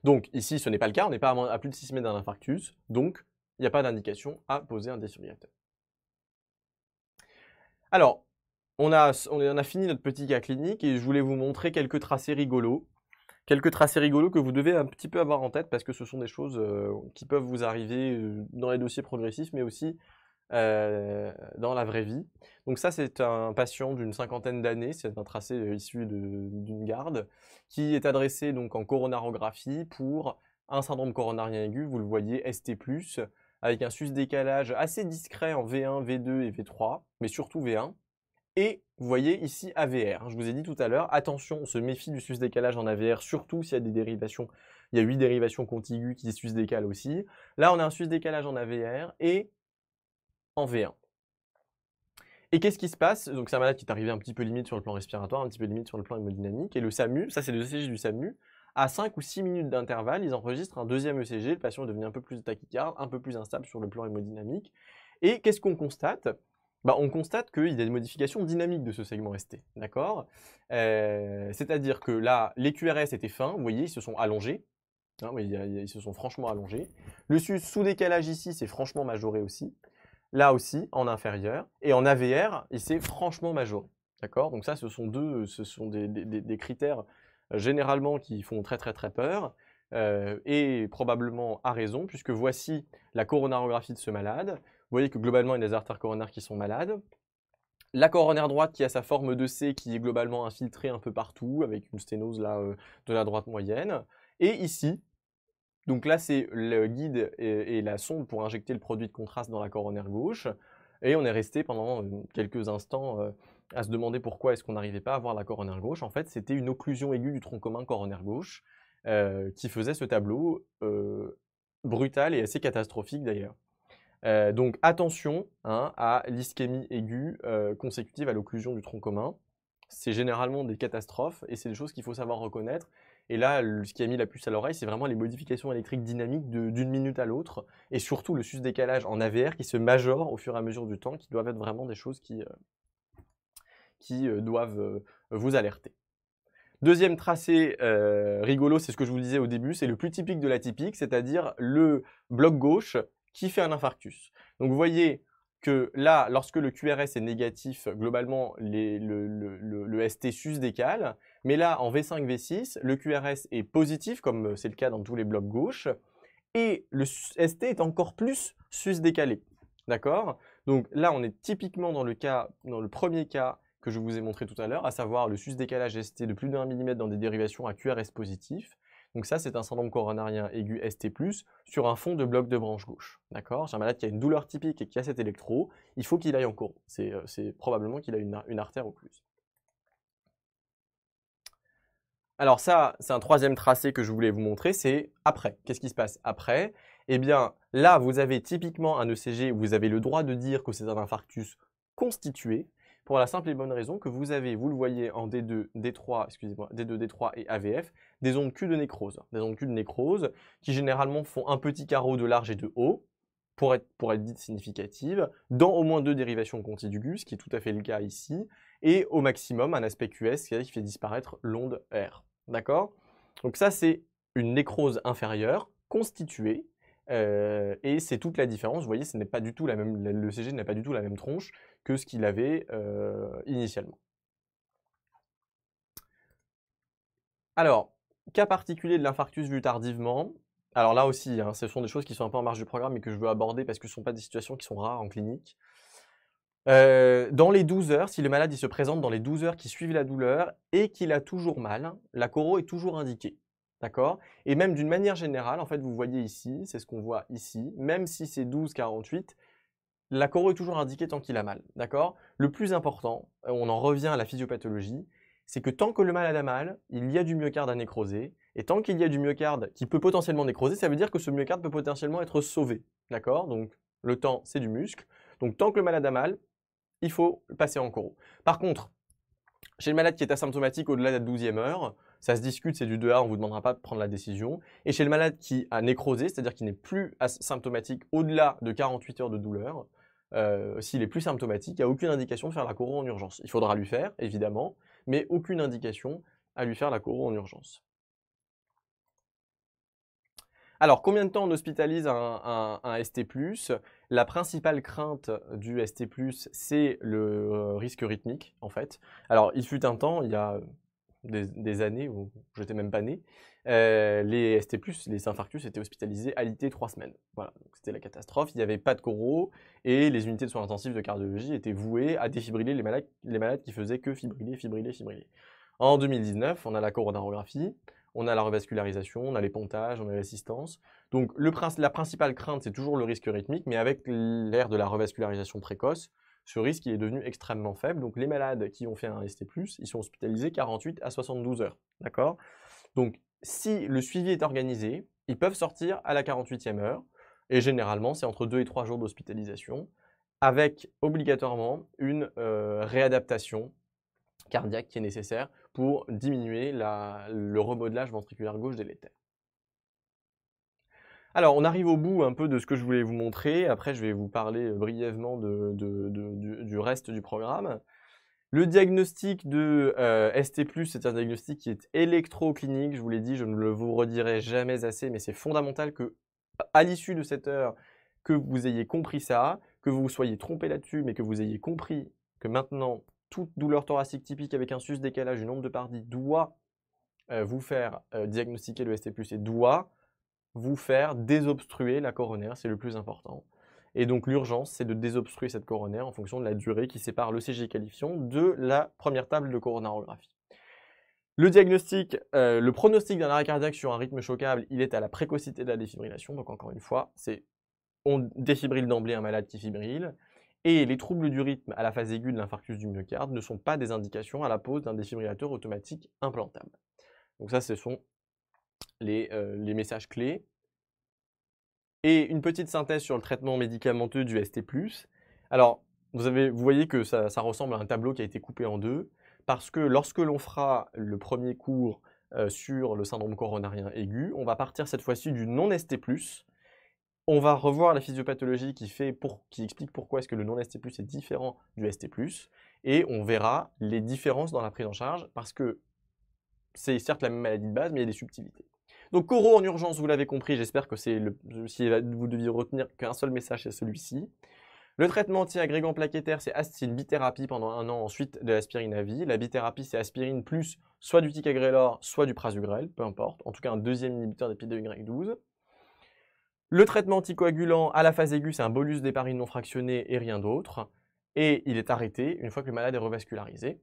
Donc, ici, ce n'est pas le cas. On n'est pas à, plus de 6 semaines d'un infarctus. Donc, il n'y a pas d'indication à poser un défibrillateur. Alors, on a, fini notre petit cas clinique et je voulais vous montrer quelques tracés rigolos. Quelques tracés rigolos que vous devez un petit peu avoir en tête parce que ce sont des choses euh, qui peuvent vous arriver euh, dans les dossiers progressifs mais aussi euh, dans la vraie vie. Donc ça, c'est un patient d'une cinquantaine d'années, c'est un tracé issu d'une garde, qui est adressé donc en coronarographie pour un syndrome coronarien aigu, vous le voyez, ST+, avec un sus décalage assez discret en V1, V2 et V3, mais surtout V1, et vous voyez ici AVR. Hein. Je vous ai dit tout à l'heure, attention, on se méfie du sus-décalage en AVR, surtout s'il y a des dérivations. Il y a huit dérivations contiguës qui sus-décalent aussi. Là, on a un sus-décalage en AVR et en V1. Et qu'est-ce qui se passe Donc c'est un malade qui est arrivé un petit peu limite sur le plan respiratoire, un petit peu limite sur le plan hémodynamique. Et le SAMU, ça c'est le ECG du SAMU, à 5 ou 6 minutes d'intervalle, ils enregistrent un deuxième ECG. Le patient est devenu un peu plus tachycard, un peu plus instable sur le plan hémodynamique. Et qu'est-ce qu'on constate bah, on constate qu'il y a des modifications dynamiques de ce segment ST, d'accord euh, C'est-à-dire que là, les QRS étaient fins, vous voyez, ils se sont allongés, hein, ils se sont franchement allongés. Le sous-décalage ici, c'est franchement majoré aussi. Là aussi, en inférieur. Et en AVR, il s'est franchement majoré, d'accord Donc ça, ce sont deux, ce sont des, critères euh, généralement qui font très très très peur. Euh, et probablement à raison, puisque voici la coronarographie de ce malade. Vous voyez que globalement, il y a des artères coronaires qui sont malades. La coronaire droite qui a sa forme de C qui est globalement infiltrée un peu partout avec une sténose là, euh, de la droite moyenne. Et ici, donc là c'est le guide et, la sonde pour injecter le produit de contraste dans la coronaire gauche. Et on est resté pendant euh, quelques instants euh, à se demander pourquoi est-ce qu'on n'arrivait pas à voir la coronaire gauche. En fait, c'était une occlusion aiguë du tronc commun coronaire gauche qui faisait ce tableau brutal et assez catastrophique d'ailleurs. Euh, donc attention hein, à l'ischémie aiguë euh, consécutive à l'occlusion du tronc commun. C'est généralement des catastrophes et c'est des choses qu'il faut savoir reconnaître. Et là, ce qui a mis la puce à l'oreille, c'est vraiment les modifications électriques dynamiques d'une minute à l'autre et surtout le sus-décalage en AVR qui se majore au fur et à mesure du temps, qui doivent être vraiment des choses qui, euh, doivent vous alerter. Deuxième tracé rigolo, c'est ce que je vous disais au début, c'est le plus typique de l'atypique, c'est-à-dire le bloc gauche qui fait un infarctus. Donc vous voyez que là, lorsque le QRS est négatif, globalement, le, ST sus décale. Mais là, en V5, V6, le QRS est positif, comme euh, c'est le cas dans tous les blocs gauche. Et le ST est encore plus sus décalé. D'accord Donc là, on est typiquement dans le, dans le premier cas que je vous ai montré tout à l'heure, à savoir le sus décalage ST de plus de 1 mm dans des dérivations à QRS positif. Donc ça, c'est un syndrome coronarien aigu ST+, sur un fond de bloc de branche gauche. D'accord J'ai un malade qui a une douleur typique et qui a cet électro, il faut qu'il aille en courant. Euh, c'est probablement qu'il a une, artère ou plus. Alors ça, c'est un troisième tracé que je voulais vous montrer, c'est après. Qu'est-ce qui se passe après Eh bien, là, vous avez typiquement un ECG où vous avez le droit de dire que c'est un infarctus constitué, pour la simple et bonne raison que vous avez, vous le voyez en D2, D3, excusez-moi, D2, D3 et AVF, des ondes Q de nécrose. Des ondes Q de nécrose qui généralement font un petit carreau de large et de haut, pour être, pour être dite significative, dans au moins deux dérivations contiguës, ce qui est tout à fait le cas ici, et au maximum un aspect QS, qui fait disparaître l'onde R. D'accord Donc ça, c'est une nécrose inférieure constituée, euh, et c'est toute la différence. Vous voyez, ce n'est pas du tout la même, le CG n'a pas du tout la même tronche que ce qu'il avait euh, initialement. Alors, cas particulier de l'infarctus vu tardivement. Alors là aussi, hein, ce sont des choses qui sont un peu en marge du programme et que je veux aborder parce que ce ne sont pas des situations qui sont rares en clinique. Euh, dans les 12 heures, si le malade se présente dans les 12 heures qui suivent la douleur et qu'il a toujours mal, la coro est toujours indiquée. D'accord Et même d'une manière générale, en fait, vous voyez ici, c'est ce qu'on voit ici, même si c'est 12-48, la coro est toujours indiquée tant qu'il a mal, d'accord Le plus important, euh, on en revient à la physiopathologie, c'est que tant que le malade a mal, il y a du myocarde à nécroser, et tant qu'il y a du myocarde qui peut potentiellement nécroser, ça veut dire que ce myocarde peut potentiellement être sauvé, d'accord Donc le temps, c'est du muscle. Donc tant que le malade a mal, il faut passer en coro. Par contre, chez le malade qui est asymptomatique au-delà de la 12e heure, ça se discute, c'est du 2A, on ne vous demandera pas de prendre la décision. Et chez le malade qui a nécrosé, c'est-à-dire qui n'est plus asymptomatique au-delà de 48 heures de douleur, euh, s'il est plus symptomatique, il n'y a aucune indication de faire la coro en urgence. Il faudra lui faire, évidemment, mais aucune indication à lui faire la coro en urgence. Alors, combien de temps on hospitalise un ST La principale crainte du ST, c'est le euh, risque rythmique, en fait. Alors, il fut un temps, il y a des, années où j'étais même pas né, euh, les ST+, les infarctus étaient hospitalisés, à alités trois semaines. c'était la catastrophe. Il n'y avait pas de coraux et les unités de soins intensifs de cardiologie étaient vouées à défibriller les malades, les malades qui faisaient que fibriller, fibriller, fibriller. En 2019, on a la coronarographie, on a la revascularisation, on a les pontages, on a l'assistance. Donc la principale crainte, c'est toujours le risque rythmique, mais avec l'ère de la revascularisation précoce, ce risque est devenu extrêmement faible. Donc les malades qui ont fait un ST+, ils sont hospitalisés 48 à 72 heures. D'accord Donc si le suivi est organisé, ils peuvent sortir à la 48e heure, et généralement c'est entre 2 et 3 jours d'hospitalisation, avec obligatoirement une euh, réadaptation cardiaque qui est nécessaire pour diminuer le remodelage ventriculaire gauche délétère. Alors, on arrive au bout un peu de ce que je voulais vous montrer. Après, je vais vous parler euh, brièvement du, reste du programme. Le diagnostic de euh, ST+, c'est un diagnostic qui est électroclinique. Je vous l'ai dit, je ne le vous redirai jamais assez, mais c'est fondamental que, à l'issue de cette heure, que vous ayez compris ça, que vous vous soyez trompé là-dessus, mais que vous ayez compris que maintenant, toute douleur thoracique typique avec un sus décalage du nombre de parties doit euh, vous faire diagnostiquer le ST+, et doit vous faire désobstruer la coronaire, c'est le plus important. Et donc l'urgence, c'est de désobstruer cette coronaire en fonction de la durée qui sépare le CG qualifiant de la première table de coronarographie. Le diagnostic, euh, le pronostic d'un arrêt cardiaque sur un rythme choquable, il est à la précocité de la défibrillation. Donc encore une fois, c'est on défibrille d'emblée un malade qui fibrille. Et les troubles du rythme à la phase aiguë de l'infarctus du myocarde ne sont pas des indications à la pose d'un défibrillateur automatique implantable. Donc ça, ce sont euh, les, messages clés et une petite synthèse sur le traitement médicamenteux du ST+. Alors, vous, avez, vous voyez que ça, ressemble à un tableau qui a été coupé en deux parce que lorsque l'on fera le premier cours euh, sur le syndrome coronarien aigu, on va partir cette fois-ci du non-ST+, on va revoir la physiopathologie qui, qui explique pourquoi est-ce que le non-ST+, est différent du ST+, et on verra les différences dans la prise en charge, parce que c'est certes la même maladie de base, mais il y a des subtilités. Donc Coro en urgence, vous l'avez compris, j'espère que c'est le, si vous deviez retenir qu'un seul message, c'est celui-ci. Le traitement anti-agrégant plaquettaire, c'est astine, bithérapie pendant un an, ensuite de l'aspirine à vie. La bithérapie, c'est aspirine plus soit du ticagrelor, soit du prasugrel, peu importe. En tout cas, un deuxième inhibiteur des Y12. Le traitement anticoagulant à la phase aiguë, c'est un bolus d'éparine non fractionnée et rien d'autre. Et il est arrêté une fois que le malade est revascularisé.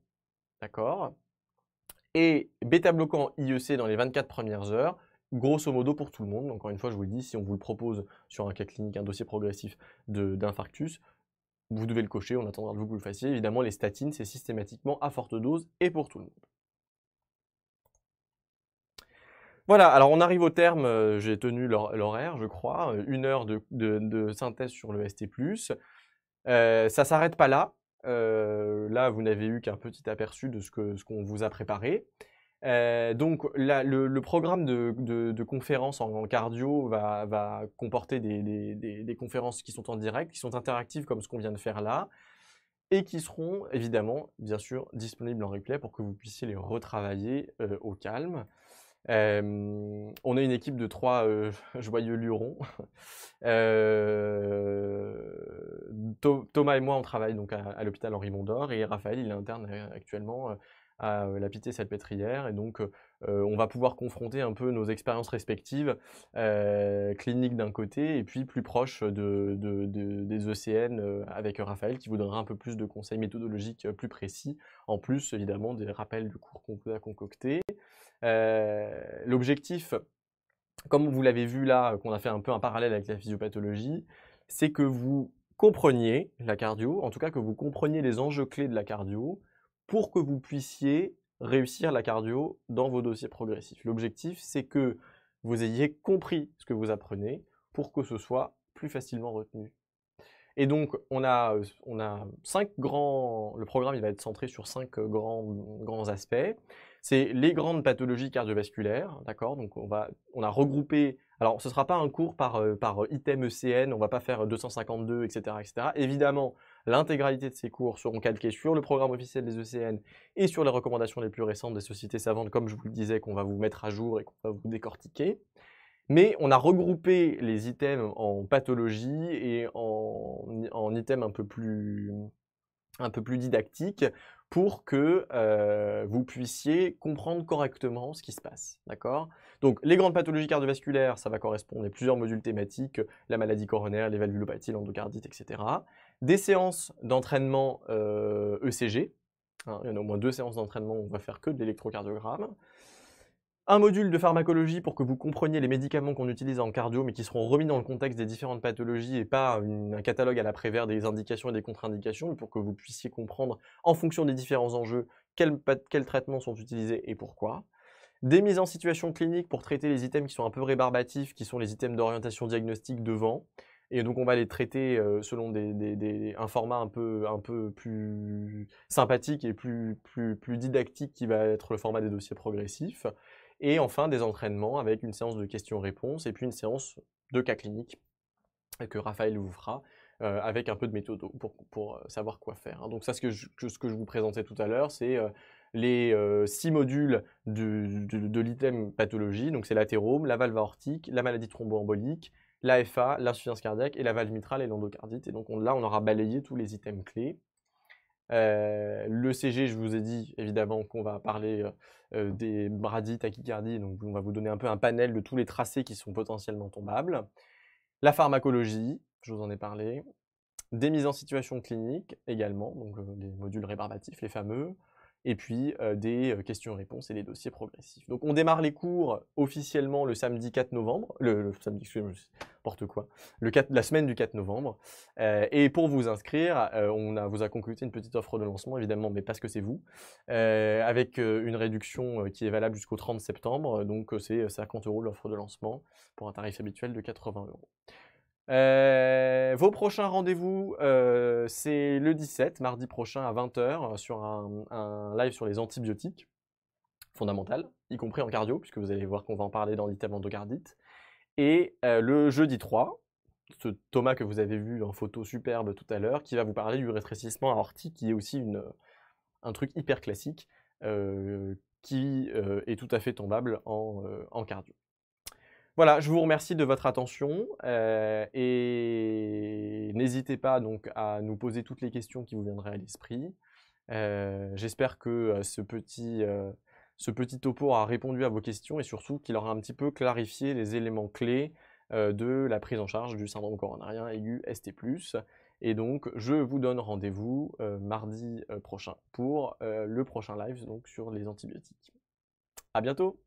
D'accord Et bêta-bloquant IEC dans les 24 premières heures grosso modo pour tout le monde. Encore une fois, je vous le dis, si on vous le propose sur un cas clinique, un dossier progressif d'infarctus, vous devez le cocher, on attendra de vous que vous le fassiez. Évidemment, les statines, c'est systématiquement à forte dose et pour tout le monde. Voilà, alors on arrive au terme, euh, j'ai tenu l'horaire, je crois, euh, une heure de, synthèse sur le ST. Euh, ça ne s'arrête pas là. là, vous n'avez eu qu'un petit aperçu de ce qu'on ce qu'on vous a préparé. Euh, donc le, programme de, de, conférences en, cardio va, comporter des, conférences qui sont en direct, qui sont interactives comme ce qu'on vient de faire là, et qui seront évidemment, bien sûr, disponibles en replay pour que vous puissiez les retravailler euh, au calme. Euh, on a une équipe de trois <laughs> joyeux lurons. <laughs> Thomas et moi, on travaille donc à l'hôpital Henri Mondor et Raphaël, il est interne actuellement à la pitié salpêtrière. Et donc, on va pouvoir confronter un peu nos expériences respectives, cliniques d'un côté, et puis plus proche des ECN avec Raphaël, qui vous donnera un peu plus de conseils méthodologiques plus précis, en plus évidemment des rappels du cours qu'on peut a concocté. L'objectif, comme vous l'avez vu là, qu'on a fait un peu un parallèle avec la physiopathologie, c'est que vous compreniez la cardio, en tout cas que vous compreniez les enjeux clés de la cardio, pour que vous puissiez réussir la cardio dans vos dossiers progressifs. L'objectif, c'est que vous ayez compris ce que vous apprenez pour que ce soit plus facilement retenu. Et donc, on a, euh, on a cinq grands. Le programme, il va être centré sur cinq euh, grands, aspects. C'est les grandes pathologies cardiovasculaires, d'accord Donc, on, va, on a regroupé. Alors, ce ne sera pas un cours par, euh, item ECN, on ne va pas faire 252, etc. etc. Évidemment, L'intégralité de ces cours seront calqués sur le programme officiel des ECN et sur les recommandations les plus récentes des sociétés savantes, comme je vous le disais, qu'on va vous mettre à jour et qu'on va vous décortiquer. Mais on a regroupé les items en pathologie et en, items un peu plus, didactiques pour que euh, vous puissiez comprendre correctement ce qui se passe. D'accord Donc, les grandes pathologies cardiovasculaires, ça va correspondre à plusieurs modules thématiques la maladie coronaire, les valvulopathies, l'endocardite, etc des séances d'entraînement ECG. Euh, e hein, il y en a au moins deux séances d'entraînement où on va faire que de l'électrocardiogramme. Un module de pharmacologie pour que vous compreniez les médicaments qu'on utilise en cardio, mais qui seront remis dans le contexte des différentes pathologies et pas un catalogue à la Prévert des indications et des contre-indications, pour que vous puissiez comprendre en fonction des différents enjeux quels, traitements sont utilisés et pourquoi des mises en situation clinique pour traiter les items qui sont un peu rébarbatifs, qui sont les items d'orientation diagnostique devant, et donc, on va les traiter euh, selon un format un peu, plus sympathique et plus, didactique qui va être le format des dossiers progressifs. Et enfin, des entraînements avec une séance de questions-réponses et puis une séance de cas cliniques que Raphaël vous fera. Euh, avec un peu de méthode pour, euh, savoir quoi faire. Hein. Donc ça, ce que je, ce que je vous présentais tout à l'heure, c'est les six modules de, de l'item pathologie. Donc c'est l'athérome, la valve aortique, la maladie thromboembolique, l'AFA, l'insuffisance cardiaque et la valve mitrale et l'endocardite. Et donc là, on aura balayé tous les items clés. Euh, le CG, je vous ai dit évidemment qu'on va parler euh, euh, des bradies, tachycardies, donc on va vous donner un peu un panel de tous les tracés qui sont potentiellement tombables. La pharmacologie, je vous en ai parlé. Des mises en situation clinique également, donc les modules rébarbatifs, les fameux et puis euh, des euh, questions-réponses et des dossiers progressifs. Donc on démarre les cours officiellement le samedi 4 novembre, le, le samedi, porte quoi, le 4, la semaine du 4 novembre. Euh, et pour vous inscrire, on a, vous a concocté une petite offre de lancement, évidemment, mais parce que c'est vous, avec une réduction qui est valable jusqu'au 30 septembre, donc c'est 50 euros l'offre de lancement pour un tarif habituel de 80 euros. Euh, vos prochains rendez-vous, euh, c'est le 17, mardi prochain à 20h, euh, sur un, live sur les antibiotiques fondamentales, y compris en cardio, puisque vous allez voir qu'on va en parler dans l'item endocardite. Et le jeudi 3, ce Thomas que vous avez vu en photo superbe tout à l'heure, qui va vous parler du rétrécissement aortique, qui est aussi une, un truc hyper classique, qui est tout à fait tombable en cardio. Voilà, je vous remercie de votre attention euh, et n'hésitez pas donc à nous poser toutes les questions qui vous viendraient à l'esprit. Euh, j'espère que euh, ce petit, ce petit topo a répondu à vos questions et surtout qu'il aura un petit peu clarifié les éléments clés de la prise en charge du syndrome coronarien aigu ST+. Et donc, je vous donne rendez-vous mardi prochain pour le prochain live donc, sur les antibiotiques. À bientôt